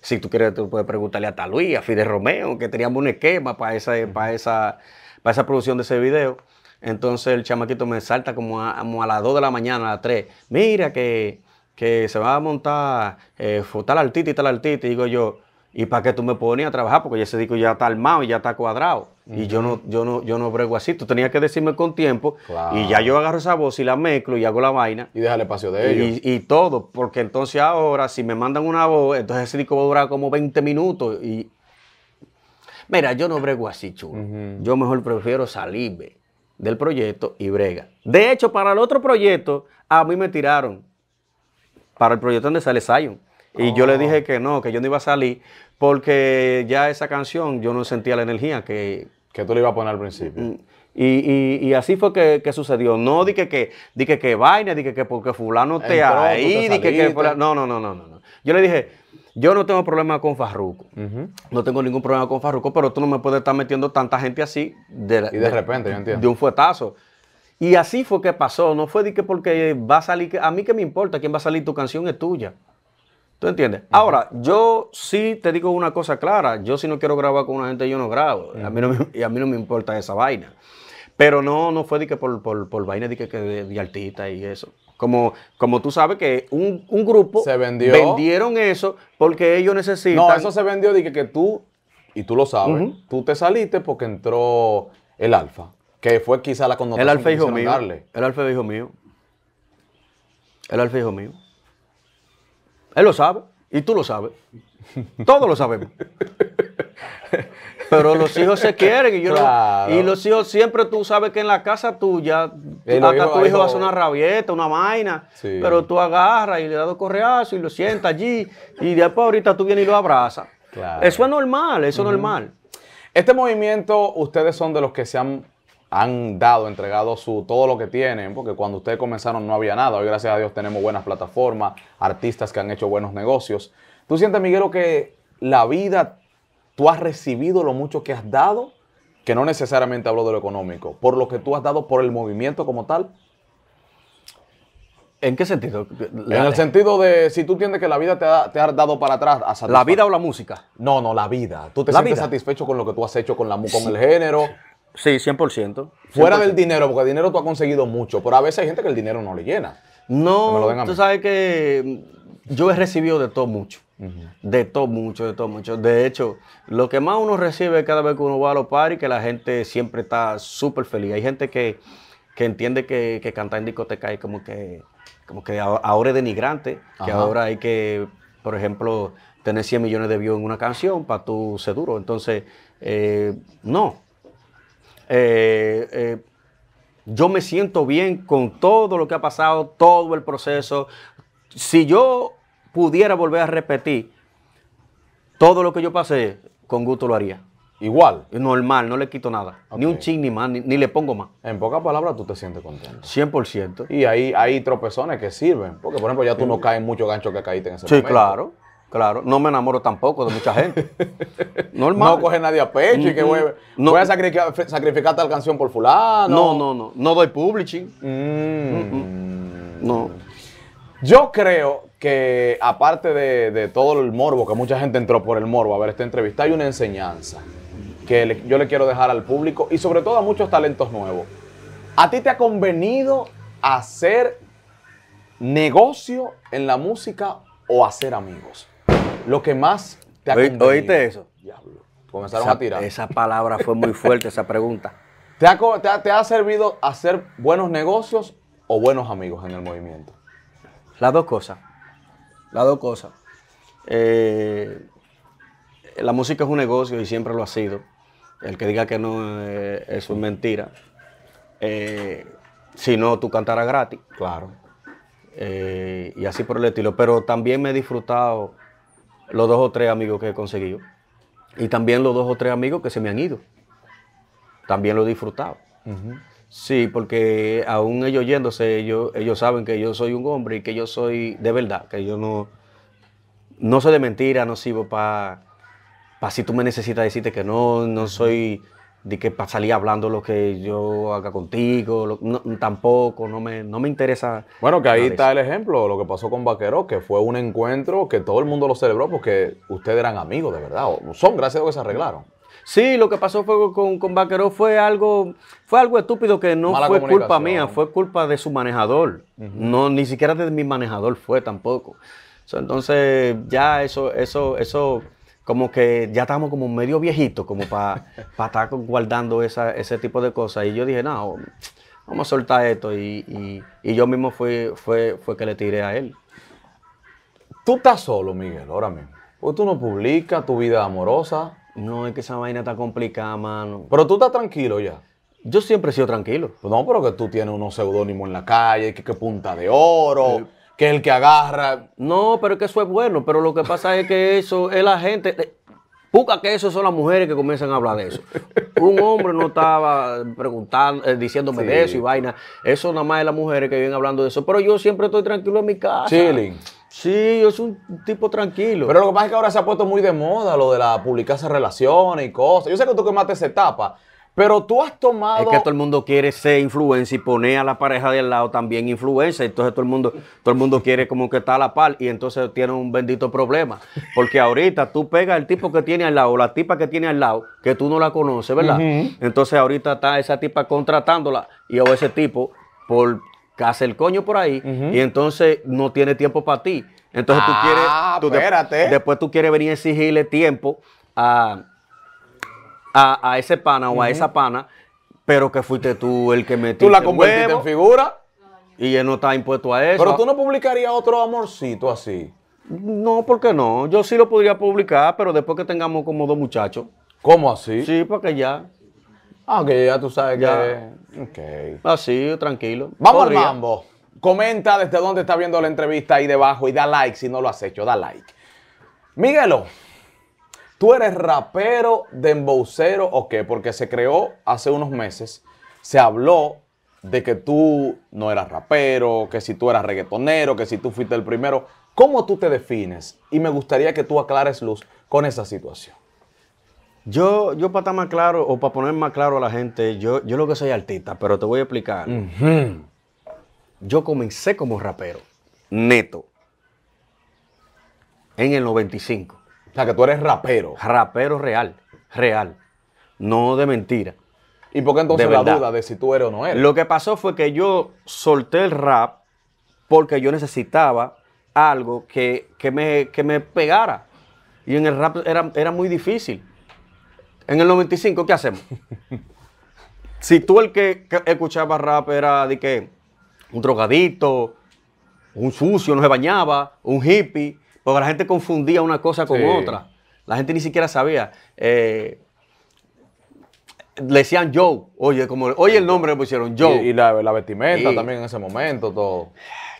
Si tú quieres, tú puedes preguntarle a Luis, a Fidel Romeo, que teníamos un esquema para esa, para esa, esa producción de ese video. Entonces el chamaquito me salta como a, las 2 de la mañana, a las 3. Mira que, que se va a montar eh, tal artista y tal artista. Y digo yo, ¿Y para qué tú me ponías a trabajar? Porque ya ese disco ya está armado y ya está cuadrado. Y yo no, yo no, yo no brego así. Tú tenías que decirme con tiempo. Y ya yo agarro esa voz y la mezclo y hago la vaina. Y déjale espacio de ellos. Y, todo. Porque entonces ahora, si me mandan una voz, entonces ese disco va a durar como 20 minutos. Y. Mira, yo no brego así, chulo. Yo mejor prefiero salirme del proyecto y brega. De hecho, para el otro proyecto, a mí me tiraron. Para el proyecto donde sale Zion. Y yo le dije oh. que no, que yo no iba a salir, porque ya esa canción yo no sentía la energía que... Que tú le ibas a poner al principio. Mm. Y, así fue que, sucedió. No dije que, dije que vaina, dije que porque fulano te ha ahí, No, no, no, no, no. Yo le dije, yo no tengo problema con Farruco. No tengo ningún problema con Farruco, pero tú no me puedes estar metiendo tanta gente así. De, y de, repente, yo entiendo. De un fuetazo. Y así fue que pasó. No fue porque va a salir. A mí que me importa quién va a salir, tu canción es tuya. ¿Tú entiendes? Ahora, yo sí te digo una cosa clara. Yo si no quiero grabar con una gente, yo no grabo. a mí y a mí no me importa esa vaina. Pero no, no fue por, vaina de, que, de, artista y eso. Como, como tú sabes que un, grupo vendieron eso porque ellos necesitan. No, eso se vendió de que, tú, y tú lo sabes, tú te saliste porque entró el alfa. Que fue quizá la connotación el alfa que hijo mío, El alfa hijo mío. El alfa hijo mío. Él lo sabe y tú lo sabes. Todos lo sabemos. Pero los hijos se quieren y los hijos siempre tú sabes que en la casa tuya hasta tu hijo a hace una rabieta, una vaina, pero tú agarras y le das dos correazos y lo sientas allí y después ahorita tú vienes y lo abrazas. Eso es normal, eso es normal. Este movimiento, ustedes son de los que se han han dado, entregado su, todo lo que tienen, porque cuando ustedes comenzaron no había nada. Hoy, gracias a Dios, tenemos buenas plataformas, artistas que han hecho buenos negocios. ¿Tú sientes, Miguelo, que la vida, tú has recibido lo mucho que has dado? Que no necesariamente hablo de lo económico, por lo que tú has dado por el movimiento como tal. ¿En qué sentido? En el sentido de si tú entiendes que la vida te ha, dado para atrás. ¿La vida o la música? No, no, la vida. ¿Tú te sientes satisfecho con lo que tú has hecho con, la, con el género? Sí, 100%. Fuera del dinero, porque el dinero tú has conseguido mucho, pero a veces hay gente que el dinero no le llena. No, tú sabes que yo he recibido de todo mucho. De todo mucho, de todo mucho. De hecho, lo que más uno recibe cada vez que uno va a los y que la gente siempre está súper feliz. Hay gente que, entiende que, que, cantar en discoteca es como que, como que ahora es denigrante, que ahora hay que, por ejemplo, tener 100 millones de views en una canción para tú ser duro. Entonces, eh, no. Eh, eh, yo me siento bien con todo lo que ha pasado, todo el proceso. Si yo pudiera volver a repetir todo lo que yo pasé, con gusto lo haría. Igual. Normal, no le quito nada. Ni un ching ni más, ni, le pongo más. En pocas palabras, tú te sientes contento. 100%. Y ahí hay, tropezones que sirven. Porque, por ejemplo, ya tú no caes mucho muchos ganchos que caíste en ese momento. Sí, claro. Claro, no me enamoro tampoco de mucha gente. Normal. No coge nadie a pecho y que vuelve. no, voy a sacrificar, tal canción por fulano. No, no, no. No doy publishing. Mm. No. Yo creo que aparte de, todo el morbo, que mucha gente entró por el morbo a ver esta entrevista, hay una enseñanza que yo le quiero dejar al público y sobre todo a muchos talentos nuevos. ¿A ti te ha convenido hacer negocio en la música o hacer amigos? Lo que más te ha convenido? ¿Oíste eso? Comenzaron a tirar. Esa palabra fue muy fuerte, esa pregunta. ¿Te ha, te, ha, servido hacer buenos negocios o buenos amigos en el movimiento? Las dos cosas. Las dos cosas. Eh, la música es un negocio y siempre lo ha sido. El que diga que no, eh, eso es mentira. Eh, si no, tú cantarás gratis. Claro. y así por el estilo. Pero también me he disfrutado los dos o tres amigos que he conseguido. Y también los dos o tres amigos que se me han ido. También lo he disfrutado. Sí, porque aún ellos yéndose, ellos, saben que yo soy un hombre y que yo soy de verdad, que yo no, no soy de mentira, no sirvo para si tú me necesitas decirte que no, no soy de que para salir hablando lo que yo haga contigo, tampoco, no me, no me interesa. Bueno, que ahí está el ejemplo, lo que pasó con Vaquero que fue un encuentro que todo el mundo lo celebró porque ustedes eran amigos, de verdad, o son gracias a lo que se arreglaron. Sí, lo que pasó fue con, con fue algo, fue algo estúpido que no fue culpa mía, fue culpa de su manejador. No, ni siquiera de mi manejador fue tampoco. entonces, ya eso, eso, eso como que ya estamos como medio viejitos, como para estar guardando ese tipo de cosas. Y yo dije, no, vamos a soltar esto. Y, yo mismo fue, fue que le tiré a él. Tú estás solo, Miguel, ahora mismo. O pues tú no publicas tu vida amorosa. No, es que esa vaina está complicada, mano. Pero tú estás tranquilo ya. Yo siempre he sido tranquilo. No, pero que tú tienes unos seudónimos en la calle, que, que punta de oro. Eh, que el que agarra. No, pero es que eso es bueno. Pero lo que pasa es que eso es la gente. Eh, puca que eso son las mujeres que comienzan a hablar de eso. Un hombre no estaba preguntando, eh, diciéndome de eso y vaina. Eso nada más es las mujeres que vienen hablando de eso. Pero yo siempre estoy tranquilo en mi casa. Chilling. Sí, yo soy un tipo tranquilo. Pero lo que pasa es que ahora se ha puesto muy de moda lo de la publicarse relaciones y cosas. Yo sé que tú que quemaste esa etapa, pero tú has tomado. Es que todo el mundo quiere ser influencer y poner a la pareja de al lado también influencer. Entonces todo el mundo, todo el mundo quiere como que está a la par y entonces tiene un bendito problema. Porque ahorita tú pegas el tipo que tiene al lado, la tipa que tiene al lado, que tú no la conoces, ¿verdad? Entonces ahorita está esa tipa contratándola y o ese tipo por casa el coño por ahí y entonces no tiene tiempo para ti. Entonces tú quieres. Ah, tú espérate. después tú quieres venir a exigirle tiempo a a, ese pana o a esa pana, pero que fuiste tú el que metiste. Tú la convertiste en figura. Y él no está impuesto a eso. Pero tú no publicarías otro amorcito así. No, porque no. Yo sí lo podría publicar, pero después que tengamos como dos muchachos. ¿Cómo así? Sí, porque ya. Ah, que ya tú sabes que. Ok. Así, tranquilo. Vamos al mambo. Comenta desde dónde está viendo la entrevista ahí debajo y da like si no lo has hecho, da like. Miguelo, ¿Tú eres rapero, de dembocero o qué? Porque se creó hace unos meses, se habló de que tú no eras rapero, que si tú eras reggaetonero, que si tú fuiste el primero. ¿Cómo tú te defines? Y me gustaría que tú aclares luz con esa situación. Yo, yo para estar más claro o para poner más claro a la gente, yo, yo lo que soy artista, pero te voy a explicar. Yo comencé como rapero, neto, en el 95. O sea, que tú eres rapero. Rapero real, real. No de mentira. ¿Y por qué entonces la duda de si tú eres o no eres? Lo que pasó fue que yo solté el rap porque yo necesitaba algo que, me, que me pegara. Y en el rap era, muy difícil. En el 95, ¿qué hacemos? si tú el que, que, escuchaba rap era de que un drogadito, un sucio, no se bañaba, un hippie, porque la gente confundía una cosa con otra. La gente ni siquiera sabía. Eh, le decían Joe. Oye, como, oye el nombre le pusieron Joe. Y, la, vestimenta también en ese momento, todo.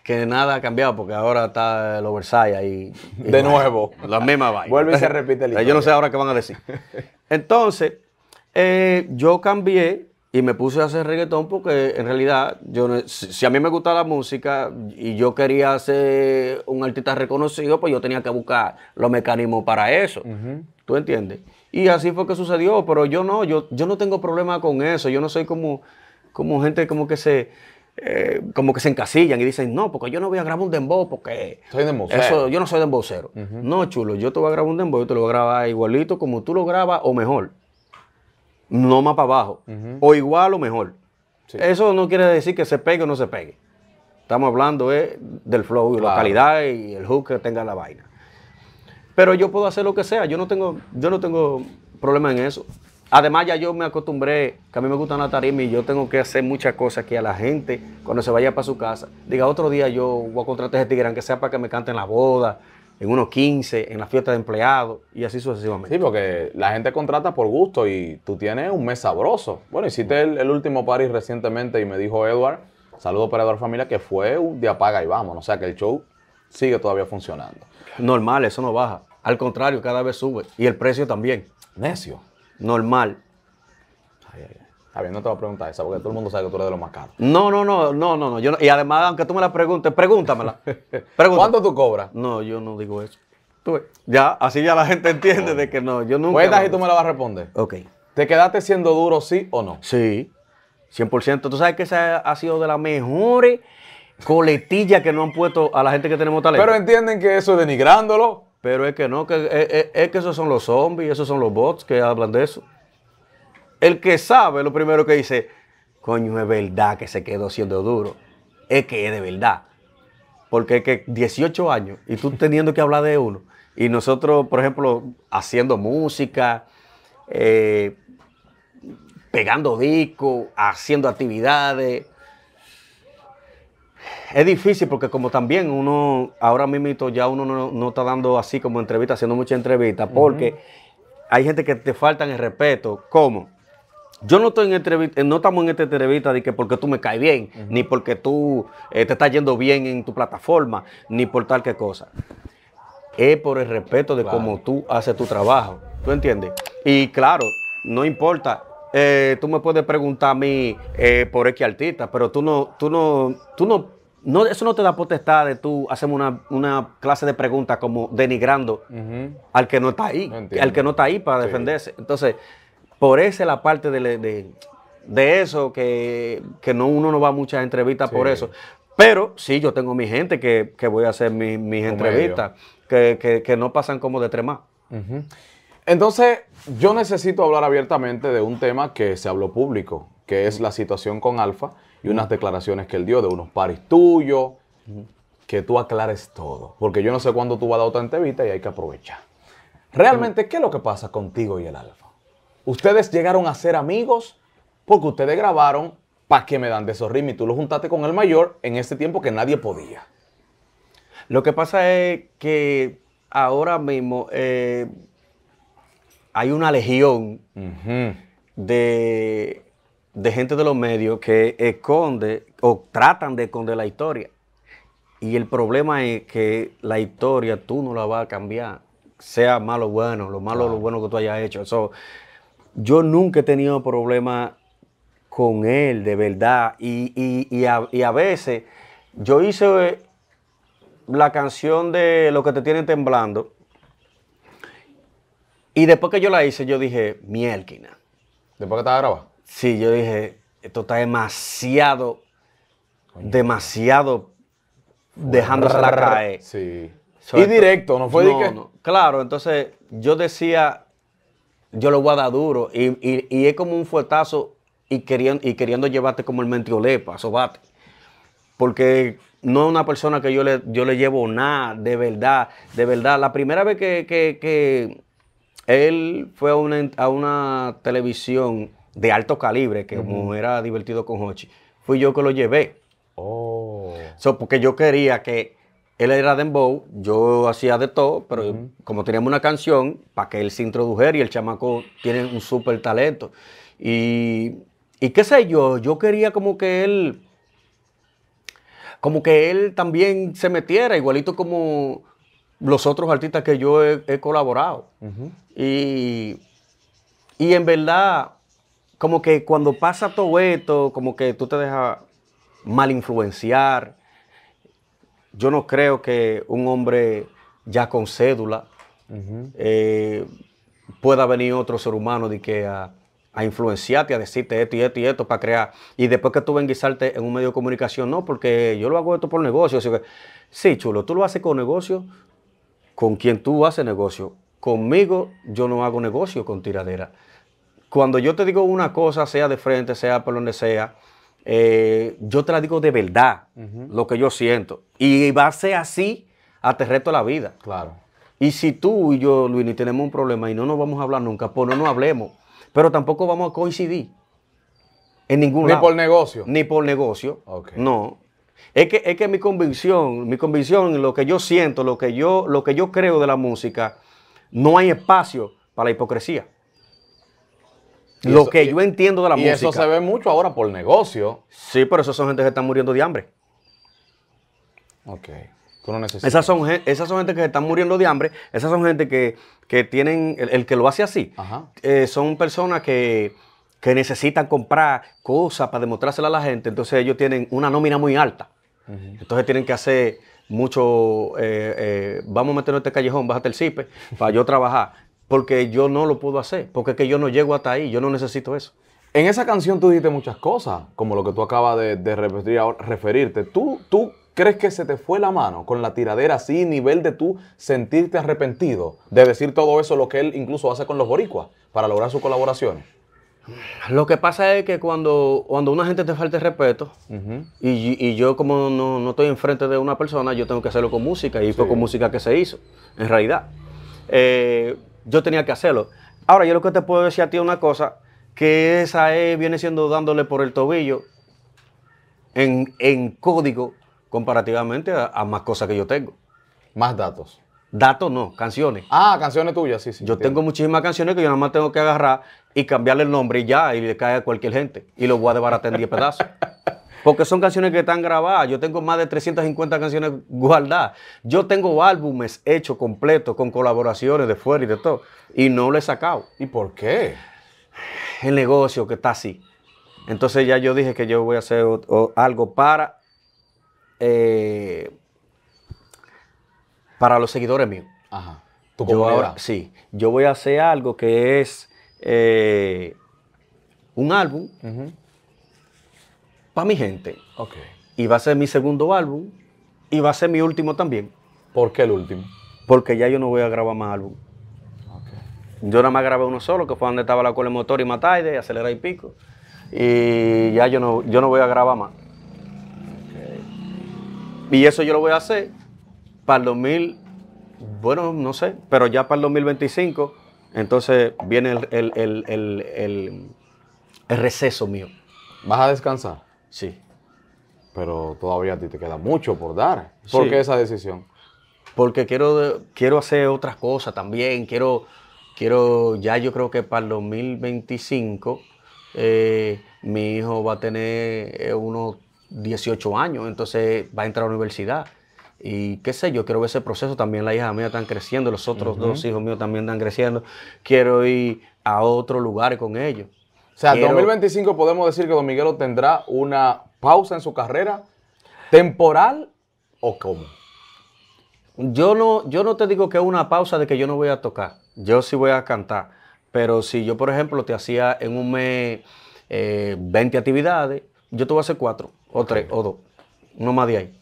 Que nada ha cambiado porque ahora está el Oversight ahí. Y de nuevo. La misma vaina. Vuelve y se repite el Yo no sé ahora qué van a decir. Entonces, eh, yo cambié y me puse a hacer reggaetón porque en realidad, yo, si a mí me gusta la música y yo quería ser un artista reconocido, pues yo tenía que buscar los mecanismos para eso. ¿Tú entiendes? Y así fue que sucedió, pero yo no, yo, yo no tengo problema con eso. Yo no soy como, como gente como que se... Eh, como que se encasillan y dicen, no, porque yo no voy a grabar un dembow porque... Soy eso, yo no soy dembowcero. No, chulo, yo te voy a grabar un dembow, yo te lo voy a grabar igualito como tú lo grabas o mejor no más para abajo, o igual o mejor. Eso no quiere decir que se pegue o no se pegue. Estamos hablando eh, del flow, y la calidad y el hook que tenga la vaina. Pero yo puedo hacer lo que sea, yo no tengo, yo no tengo problema en eso. Además ya yo me acostumbré, que a mí me gusta la tarima y yo tengo que hacer muchas cosas que a la gente, cuando se vaya para su casa, diga otro día yo voy a contratar a ese tigre, aunque sea para que me canten la boda, en unos 15, en la fiesta de empleados y así sucesivamente. Sí, porque la gente contrata por gusto y tú tienes un mes sabroso. Bueno, hiciste el, último parís recientemente y me dijo Edward, saludo operador Edward Familia, que fue un de apaga y vamos. O sea que el show sigue todavía funcionando. Normal, eso no baja. Al contrario, cada vez sube. Y el precio también. Necio. Normal. Ay, ay, ay. A ver, no te voy a preguntar esa, porque todo el mundo sabe que tú eres de los más caros. No, no, no, no, no. no. y además, aunque tú me la preguntes, pregúntamela. ¿Cuánto tú cobras? No, yo no digo eso. ya, así ya la gente entiende de que no, yo nunca... y tú me la vas a responder. Ok. ¿Te quedaste siendo duro, sí o no? Sí, 100%. Tú sabes que esa ha sido de las mejores coletillas que no han puesto a la gente que tenemos talento. Pero entienden que eso es denigrándolo. Pero es que no, que eh, eh, es que esos son los zombies, esos son los bots que hablan de eso. El que sabe, lo primero que dice, coño, es verdad que se quedó siendo duro. Es que es de verdad. Porque es que 18 años y tú teniendo que hablar de uno. Y nosotros, por ejemplo, haciendo música, eh, pegando discos, haciendo actividades. Es difícil porque como también uno, ahora mismo ya uno no, está dando así como entrevistas, haciendo muchas entrevistas, porque hay gente que te faltan el respeto. ¿Cómo? Yo no estoy en eh, no estamos en esta entrevista de que porque tú me caes bien, ni porque tú eh, te estás yendo bien en tu plataforma, ni por tal que cosa. Es por el respeto de cómo tú haces tu trabajo. ¿Tú entiendes? Y claro, no importa. Eh, tú me puedes preguntar a mí por X artista, pero tú no, tú no, tú no, eso no te da potestad de tú hacerme una, clase de preguntas como denigrando al que no está ahí, al que no está ahí para defenderse. Entonces, por esa es la parte de, de, eso que, no, uno no va a muchas entrevistas por eso. Pero sí, yo tengo mi gente que, voy a hacer mis entrevistas, que, no pasan como de tres más. Entonces, yo necesito hablar abiertamente de un tema que se habló público, que es la situación con Alfa y unas declaraciones que él dio de unos paris tuyos, que tú aclares todo, porque yo no sé cuándo tú vas a dar otra entrevista y hay que aprovechar. Realmente, ¿qué es lo que pasa contigo y el Alfa? Ustedes llegaron a ser amigos porque ustedes grabaron para que me dan de esos ritmos y tú lo juntaste con el mayor en este tiempo que nadie podía. Lo que pasa es que ahora mismo eh, hay una legión de, gente de los medios que esconde o tratan de esconder la historia. Y el problema es que la historia tú no la vas a cambiar, sea malo o bueno, lo malo o lo bueno que tú hayas hecho. Eso yo nunca he tenido problema con él, de verdad. Y, a, veces yo hice eh, la canción de Lo que te tiene temblando. Y después que yo la hice, yo dije, mielquina. ¿Después que estaba grabada? Sí, yo dije, esto está demasiado, demasiado demasiado la caer. Sí. y directo, no fue Claro, entonces yo decía, yo lo voy a dar duro. Y, es como un fuetazo y queriendo, y queriendo llevarte como el mentiolepa, sobate. Porque no es una persona que yo le, yo le llevo nada, de verdad, de verdad. La primera vez que, que, que él fue a una, a una, televisión de alto calibre, que como era divertido con Hochi, fui yo que lo llevé. Oh. porque yo quería que él era bow yo hacía de todo, pero como teníamos una canción, para que él se introdujera y el chamaco tiene un súper talento. Y, qué sé yo, yo quería como que él, como que él también se metiera, igualito como los otros artistas que yo he, colaborado. y, y en verdad, como que cuando pasa todo esto, como que tú te dejas mal influenciar yo no creo que un hombre ya con cédula eh, pueda venir otro ser humano que a, influenciarte, a decirte esto y esto y esto para crear. Y después que tú venguisarte en un medio de comunicación, no, porque yo lo hago esto por negocio. que, sí, chulo, tú lo haces con negocio, con quien tú haces negocio. Conmigo yo no hago negocio con tiradera. Cuando yo te digo una cosa, sea de frente, sea por donde sea, eh, yo te la digo de verdad, lo que yo siento. Y va a ser así hasta el resto de la vida. Claro. Y si tú y yo, Luini, tenemos un problema y no nos vamos a hablar nunca, pues no nos hablemos. Pero tampoco vamos a coincidir. En ningún Ni por negocio. Ni por negocio. No. Es que, es que mi convicción, mi convicción, lo que yo siento, lo que yo, lo que yo creo de la música, no hay espacio para la hipocresía lo que yo entiendo de la música. Y eso se ve mucho ahora por negocio. Sí, pero esas son gente que están muriendo de hambre. Ok. Esas son, esas son gente que están muriendo de hambre. Esas son gente que, tienen. El, que lo hace así. Eh, son personas que, necesitan comprar cosas para demostrárselas a la gente. Entonces ellos tienen una nómina muy alta. Entonces tienen que hacer mucho, eh, eh, vamos a meternos en este callejón, bájate el cipe, para yo trabajar porque yo no lo puedo hacer, porque es que yo no llego hasta ahí, yo no necesito eso. En esa canción tú dijiste muchas cosas, como lo que tú acabas de, referirte. ¿Tú, ¿Tú crees que se te fue la mano con la tiradera así, nivel de tú sentirte arrepentido de decir todo eso, lo que él incluso hace con los boricuas para lograr su colaboración? Lo que pasa es que cuando, cuando una gente te falta el respeto, y, yo como no, no, estoy enfrente de una persona, yo tengo que hacerlo con música, y fue con música que se hizo, en realidad. Eh, yo tenía que hacerlo. Ahora, yo lo que te puedo decir a ti es una cosa, que esa E viene siendo dándole por el tobillo en, en código comparativamente a, más cosas que yo tengo. Más datos. Datos no, canciones. Ah, canciones tuyas, sí, sí. Yo tengo muchísimas canciones que yo nada más tengo que agarrar y cambiarle el nombre y ya, y le cae a cualquier gente. Y lo voy a desbaratar en 10 pedazos. Porque son canciones que están grabadas. Yo tengo más de 350 canciones guardadas. Yo tengo álbumes hechos completos con colaboraciones de fuera y de todo. Y no lo he sacado. ¿Y por qué? El negocio que está así. Entonces ya yo dije que yo voy a hacer algo para, eh, para los seguidores míos. Ajá. yo ahora, sí. Yo voy a hacer algo que es eh, un álbum para mi gente. Y va a ser mi segundo álbum y va a ser mi último también. ¿Por qué el último? Porque ya yo no voy a grabar más álbum. Yo nada más grabé uno solo, que fue donde estaba la cola motor y Mataide, acelera y pico. Y ya yo no, yo no voy a grabar más. Y eso yo lo voy a hacer para el 2000, bueno, no sé, pero ya para el 2025, entonces viene el, el receso mío. ¿Vas a descansar? Sí. Pero todavía a ti te queda mucho por dar. ¿Por qué esa decisión? Porque quiero, quiero hacer otras cosas también. Quiero, quiero, ya yo creo que para el 2025 eh, mi hijo va a tener eh, unos 18 años, entonces va a entrar a la universidad. Y qué sé, yo quiero ver ese proceso. También la hija mía están creciendo, los otros dos hijos míos también están creciendo. Quiero ir a otro lugar con ellos. O sea, ¿en 2025 podemos decir que Don Miguelo tendrá una pausa en su carrera temporal o cómo? Yo no, yo no te digo que es una pausa de que yo no voy a tocar. Yo sí voy a cantar. Pero si yo, por ejemplo, te hacía en un mes 20 eh, actividades, yo te voy a hacer cuatro, o tres, o dos. No más de ahí.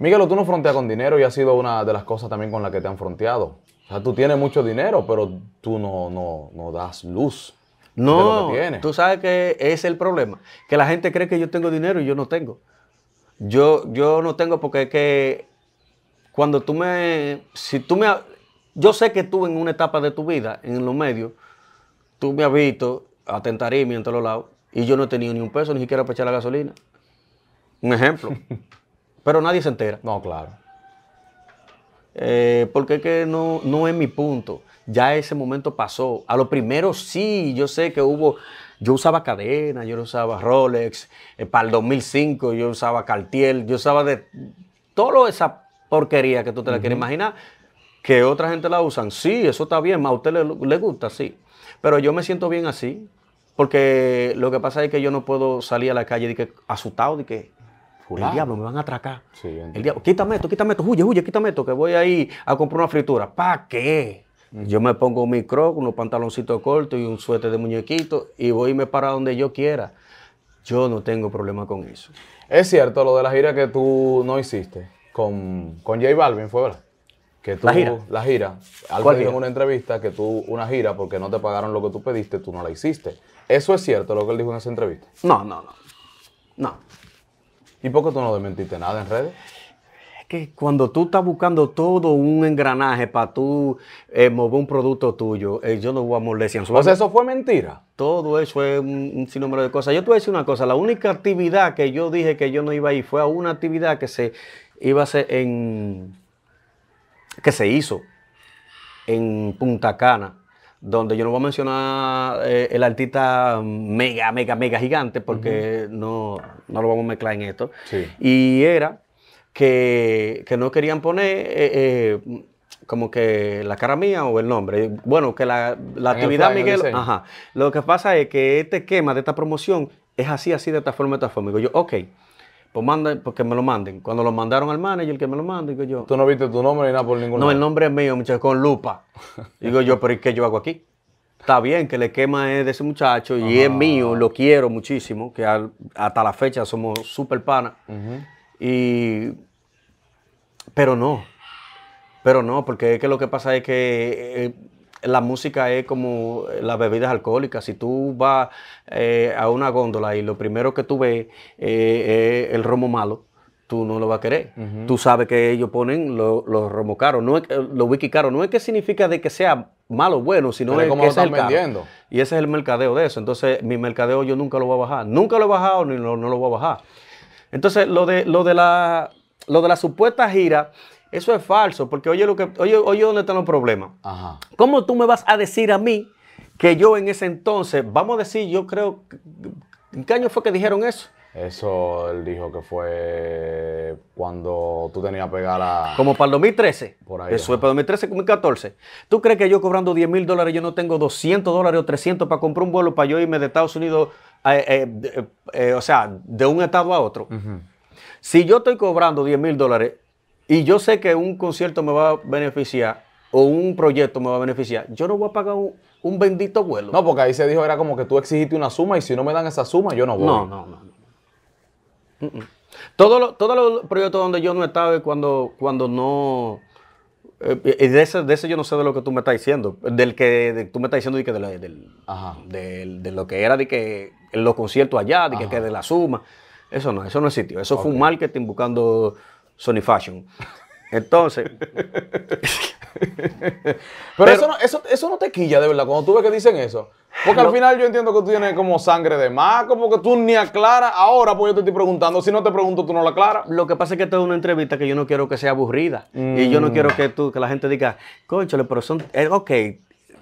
Miguel, tú no fronteas con dinero y ha sido una de las cosas también con las que te han fronteado. O sea, tú tienes mucho dinero, pero tú no, no, no das luz. No, tú sabes que es el problema. Que la gente cree que yo tengo dinero y yo no tengo. Yo, yo no tengo porque es que cuando tú me, si tú me, yo sé que tú en una etapa de tu vida, en los medios, tú me has visto a y en todos lados y yo no he tenido ni un peso, ni siquiera para echar la gasolina. Un ejemplo. Pero nadie se entera. No, claro. Eh, porque es que no, no es mi punto ya ese momento pasó. A lo primero sí, yo sé que hubo, yo usaba cadena, yo usaba Rolex, para el 2005 yo usaba Cartier, yo usaba de todo esa porquería que tú te la quieres imaginar, que otra gente la usan. Sí, eso está bien, a usted le, gusta, sí. Pero yo me siento bien así, porque lo que pasa es que yo no puedo salir a la calle de que, asustado, de que El diablo, me van a atracar. el diablo, quítame esto, quítame esto, huye, huye, quítame esto, que voy ahí a comprar una fritura. ¿Para qué? Yo me pongo mi croc, unos pantaloncitos cortos y un suéter de muñequito y voy me para donde yo quiera. Yo no tengo problema con eso. Es cierto lo de la gira que tú no hiciste con, con J Balvin, fue verdad. Que tú, la gira. La gira. Algo dijo en una entrevista que tú, una gira, porque no te pagaron lo que tú pediste, tú no la hiciste. ¿Eso es cierto lo que él dijo en esa entrevista? No, no, no. No. ¿Y por qué tú no desmentiste nada en redes? cuando tú estás buscando todo un engranaje para tú eh, mover un producto tuyo, eh, yo no voy a molestar. O sea, eso fue mentira. Todo eso es un, sinnúmero de cosas. Yo te voy a decir una cosa, la única actividad que yo dije que yo no iba a ir fue a una actividad que se iba a hacer en que se hizo en Punta Cana donde yo no voy a mencionar eh, el artista mega, mega, mega gigante, porque no, no, lo vamos a mezclar en esto. Y era que, no querían poner eh, eh, como que la cara mía o el nombre. Bueno, que la, actividad Miguel... Ajá. Lo que pasa es que este esquema de esta promoción es así, así, de esta forma, de esta forma. digo yo, ok, pues manden, porque pues me lo manden. Cuando lo mandaron al manager, que me lo manda, digo yo... ¿Tú no viste tu nombre ni nada por ningún No, el nombre es mío, muchachos, con lupa. digo yo, pero ¿y qué yo hago aquí? está bien que el esquema es de ese muchacho y es mío, lo quiero muchísimo, que hasta la fecha somos súper panas. Y, pero no, pero no, porque es que lo que pasa es que eh, la música es como las bebidas alcohólicas. Si tú vas eh, a una góndola y lo primero que tú ves eh, es el romo malo, tú no lo vas a querer. Tú sabes que ellos ponen los romos caros, no es, los wiki caros. No es que significa de que sea malo o bueno, sino es que están el vendiendo. Y ese es el mercadeo de eso. Entonces, mi mercadeo yo nunca lo voy a bajar. Nunca lo he bajado ni no lo voy a bajar. Entonces, lo de, lo de, la, lo de la supuesta gira, eso es falso, porque oye, lo que, oye, oye dónde están los problemas. ¿Cómo tú me vas a decir a mí que yo en ese entonces, vamos a decir, yo creo, ¿en qué año fue que dijeron eso? Eso él dijo que fue cuando tú tenías pegada Como para el 2013. Por ahí. Eso es para el 2013, 2014. ¿Tú crees que yo cobrando 10 mil dólares, yo no tengo 200 dólares o 300 para comprar un vuelo para yo irme de Estados Unidos eh, eh, eh, o sea, de un estado a otro. Si yo estoy cobrando 10 mil dólares y yo sé que un concierto me va a beneficiar o un proyecto me va a beneficiar, yo no voy a pagar un, bendito vuelo. No, porque ahí se dijo, era como que tú exigiste una suma y si no me dan esa suma, yo no voy. No, no, no. Mm, mm. Todos los proyectos donde yo no estaba cuando, cuando no eh, y de, eso, de eso yo no sé de lo que tú me estás diciendo. Del que de, tú me estás diciendo de, que lo que era de que los conciertos allá, de que, que, de la suma. Eso no, eso no es sitio Eso fue un marketing buscando Sony Fashion. Entonces. Pero, eso, no, eso, eso, no te quilla, de verdad, cuando tú ves que dicen eso. Porque al final yo entiendo que tú tienes como sangre de más, como que tú ni aclaras. Ahora, pues yo te estoy preguntando. Si no te pregunto, tú no la aclaras. Lo que pasa es que esta es una entrevista que yo no quiero que sea aburrida. Y yo no mm. quiero que tú, que la gente diga, conchole, pero son. Eh, ok,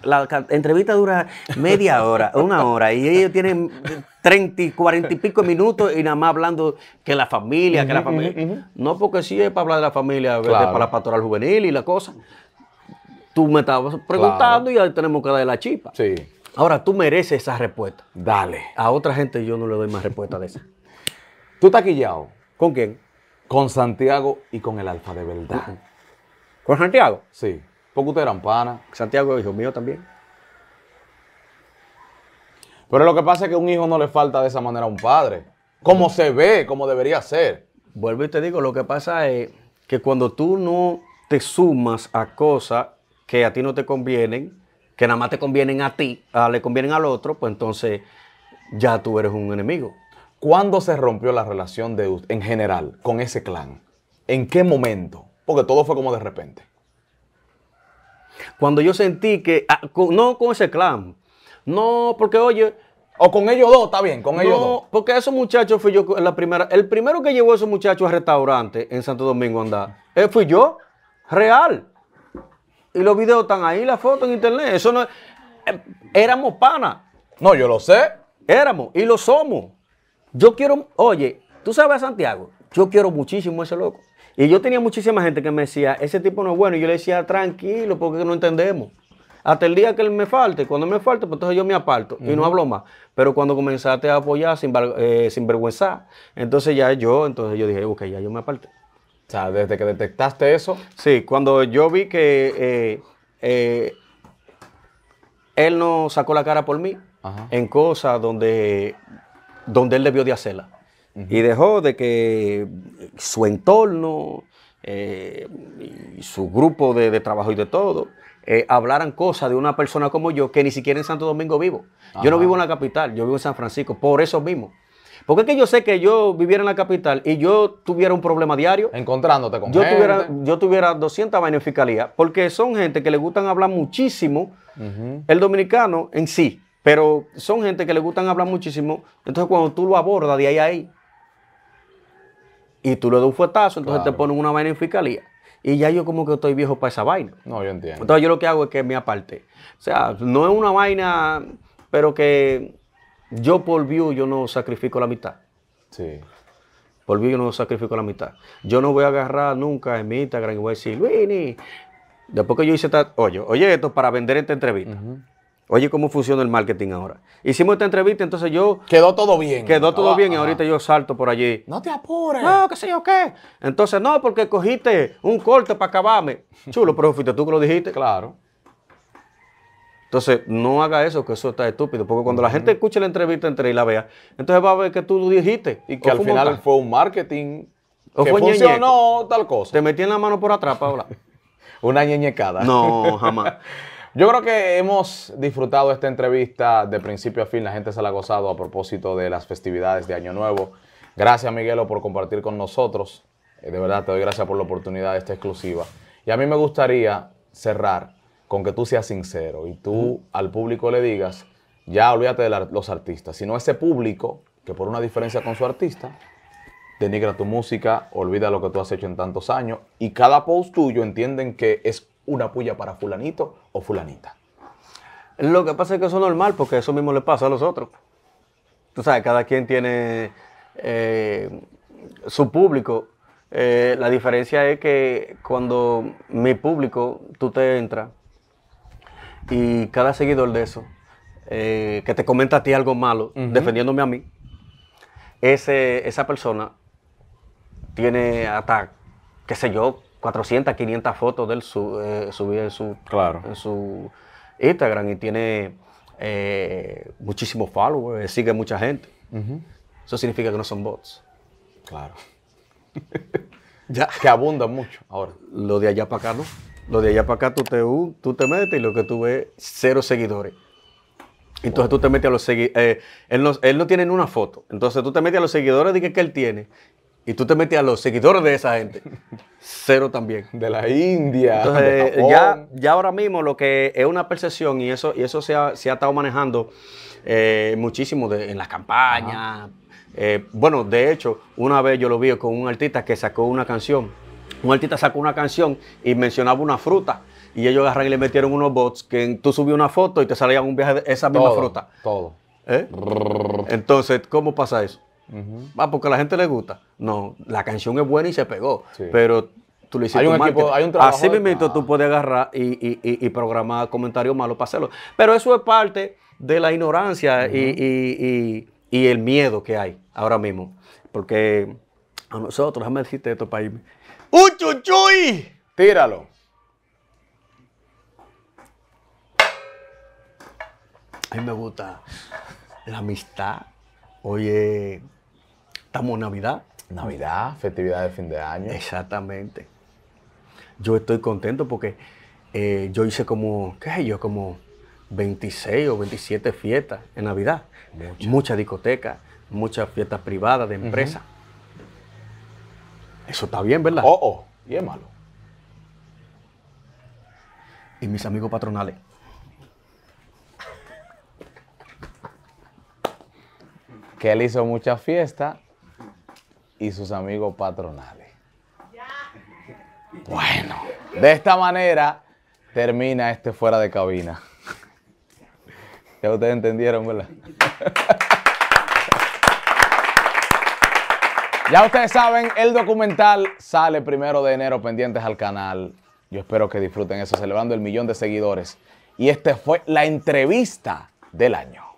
la entrevista dura media hora, una hora, y ellos tienen 30, 40 y pico minutos y nada más hablando que la familia, que la familia. No porque sí es para hablar de la familia, para la pastoral juvenil y la cosa. Tú me estabas preguntando y ya tenemos que darle la chispa. Sí. Ahora, tú mereces esa respuesta. Dale. A otra gente yo no le doy más respuesta de esa. ¿Tú estás quillado? ¿Con quién? Con Santiago y con el Alfa de verdad. ¿Con Santiago? Sí. Porque ustedes eran panas. Santiago es hijo mío también. Pero lo que pasa es que un hijo no le falta de esa manera a un padre. Como se ve, como debería ser. Vuelvo y te digo, lo que pasa es que cuando tú no te sumas a cosas que a ti no te convienen, que nada más te convienen a ti, ah, le convienen al otro, pues entonces ya tú eres un enemigo. ¿Cuándo se rompió la relación de, en general con ese clan? ¿En qué momento? Porque todo fue como de repente. Cuando yo sentí que, ah, no con ese clan, no, porque oye, o con ellos dos, está bien, con ellos dos. Porque esos muchachos fui yo la primera. El primero que llevó a esos muchachos al restaurante en Santo Domingo andar, eh, fui yo, real. Y los videos están ahí, las fotos en internet. Eso no. Eh, éramos panas. No, yo lo sé. Éramos y lo somos. Yo quiero. Oye, tú sabes, Santiago, yo quiero muchísimo a ese loco. Y yo tenía muchísima gente que me decía, ese tipo no es bueno. Y yo le decía, tranquilo, porque no entendemos. Hasta el día que él me falte, cuando me falte, pues entonces yo me aparto y no hablo más. Pero cuando comenzaste a apoyar sin, sin vergüenza, eh, entonces ya yo, entonces yo dije, ok, ya yo me aparté sea, desde que detectaste eso. Sí, cuando yo vi que eh, eh, él no sacó la cara por mí en cosas donde, donde él debió de hacerla. Y dejó de que su entorno, eh, y su grupo de, trabajo y de todo, hablaran cosas de una persona como yo que ni siquiera en Santo Domingo vivo. Yo no vivo en la capital, yo vivo en San Francisco, por eso mismo. Porque es que yo sé que yo viviera en la capital y yo tuviera un problema diario. Encontrándote con yo Tuviera, yo tuviera 200 vainas en fiscalía, porque son gente que le gustan hablar muchísimo, el dominicano en sí, pero son gente que le gustan hablar muchísimo. Entonces, cuando tú lo abordas de ahí a ahí y tú le das un fuetazo, entonces te ponen una vaina en fiscalía. Y ya yo como que estoy viejo para esa vaina. No, yo entiendo. Entonces yo lo que hago es que me aparte. O sea, no es una vaina, pero que yo por view yo no sacrifico la mitad. Sí. Por view yo no sacrifico la mitad. Yo no voy a agarrar nunca en mi Instagram y voy a decir, Luini, después que yo hice esta, oye, oye esto para vender esta entrevista. Oye, cómo funciona el marketing ahora. Hicimos esta entrevista, entonces yo. Quedó todo bien. Quedó todo ah, bien y ahorita yo salto por allí. No te apures. No, qué sé yo qué. Entonces, no, porque cogiste un corte para acabarme. Chulo, pero fuiste tú que lo dijiste. Claro. Entonces, no haga eso, que eso está estúpido, porque cuando la gente escuche la entrevista entre y la vea, entonces va a ver que tú lo dijiste. Y que al final fue un marketing o que funcionó, tal cosa. Te metí en la mano por atrás Paula. Una ñeñecada. No, jamás. Yo creo que hemos disfrutado esta entrevista de principio a fin. La gente se la ha gozado a propósito de las festividades de Año Nuevo. Gracias, Miguelo, por compartir con nosotros. Eh, de verdad, te doy gracias por la oportunidad de esta exclusiva. Y a mí me gustaría cerrar con que tú seas sincero y tú al público le digas, ya olvídate de los artistas, sino ese público que por una diferencia con su artista, denigra tu música, olvida lo que tú has hecho en tantos años y cada post tuyo entienden que es una puya para fulanito o fulanita. Lo que pasa es que eso es normal porque eso mismo le pasa a los otros. Tú sabes, cada quien tiene eh, su público. Eh, la diferencia es que cuando mi público, tú te entras, y cada seguidor de eso, eh, que te comenta a ti algo malo, defendiéndome a mí, esa persona tiene hasta, qué sé yo, 400, 500 fotos de él su, eh, en su, en su Instagram y tiene eh, muchísimos followers, sigue mucha gente. Eso significa que no son bots. Claro. ya. Que abundan mucho ahora. Lo de allá para acá, ¿no? Lo de allá para acá tú te, uh, tú te metes y lo que tú ves, cero seguidores. Entonces tú te metes a los seguidores. Eh, él, no, él, tiene ni una foto. Entonces tú te metes a los seguidores de que, que él tiene. Y tú te metes a los seguidores de esa gente. Cero también. De la India. ya, ya ahora mismo lo que es una percepción, y eso, y eso se, ha, estado manejando eh, muchísimo en las campañas. Eh, bueno, de hecho, una vez yo lo vi con un artista que sacó una canción un artista sacó una canción y mencionaba una fruta. Y ellos agarran y le metieron unos bots que tú subías una foto y te salía un viaje de esa misma fruta. Todo. ¿Eh? Entonces, ¿cómo pasa eso? Va ah, porque a la gente le gusta. No, la canción es buena y se pegó. Pero tú le hiciste hay un, Así mismo ah. tú puedes agarrar y, programar comentarios malos para hacerlo. Pero eso es parte de la ignorancia y, el miedo que hay ahora mismo. Porque a nosotros, déjame decirte esto, país ¡Uchuchuy! Tíralo. A mí me gusta la amistad. Oye, estamos en Navidad. Navidad, festividad de fin de año. Exactamente. Yo estoy contento porque eh, yo hice como, qué sé yo, como 26 o 27 fiestas en Navidad. Muchas mucha discotecas, muchas fiestas privadas de empresas. Eso está bien, ¿verdad? Oh, oh, y es malo. Y mis amigos patronales. Que él hizo mucha fiesta y sus amigos patronales. Bueno, de esta manera termina este fuera de cabina. Ya ustedes entendieron, ¿verdad? Ya ustedes saben, el documental sale primero de enero, pendientes al canal. Yo espero que disfruten eso, celebrando el millón de seguidores. Y esta fue la entrevista del año.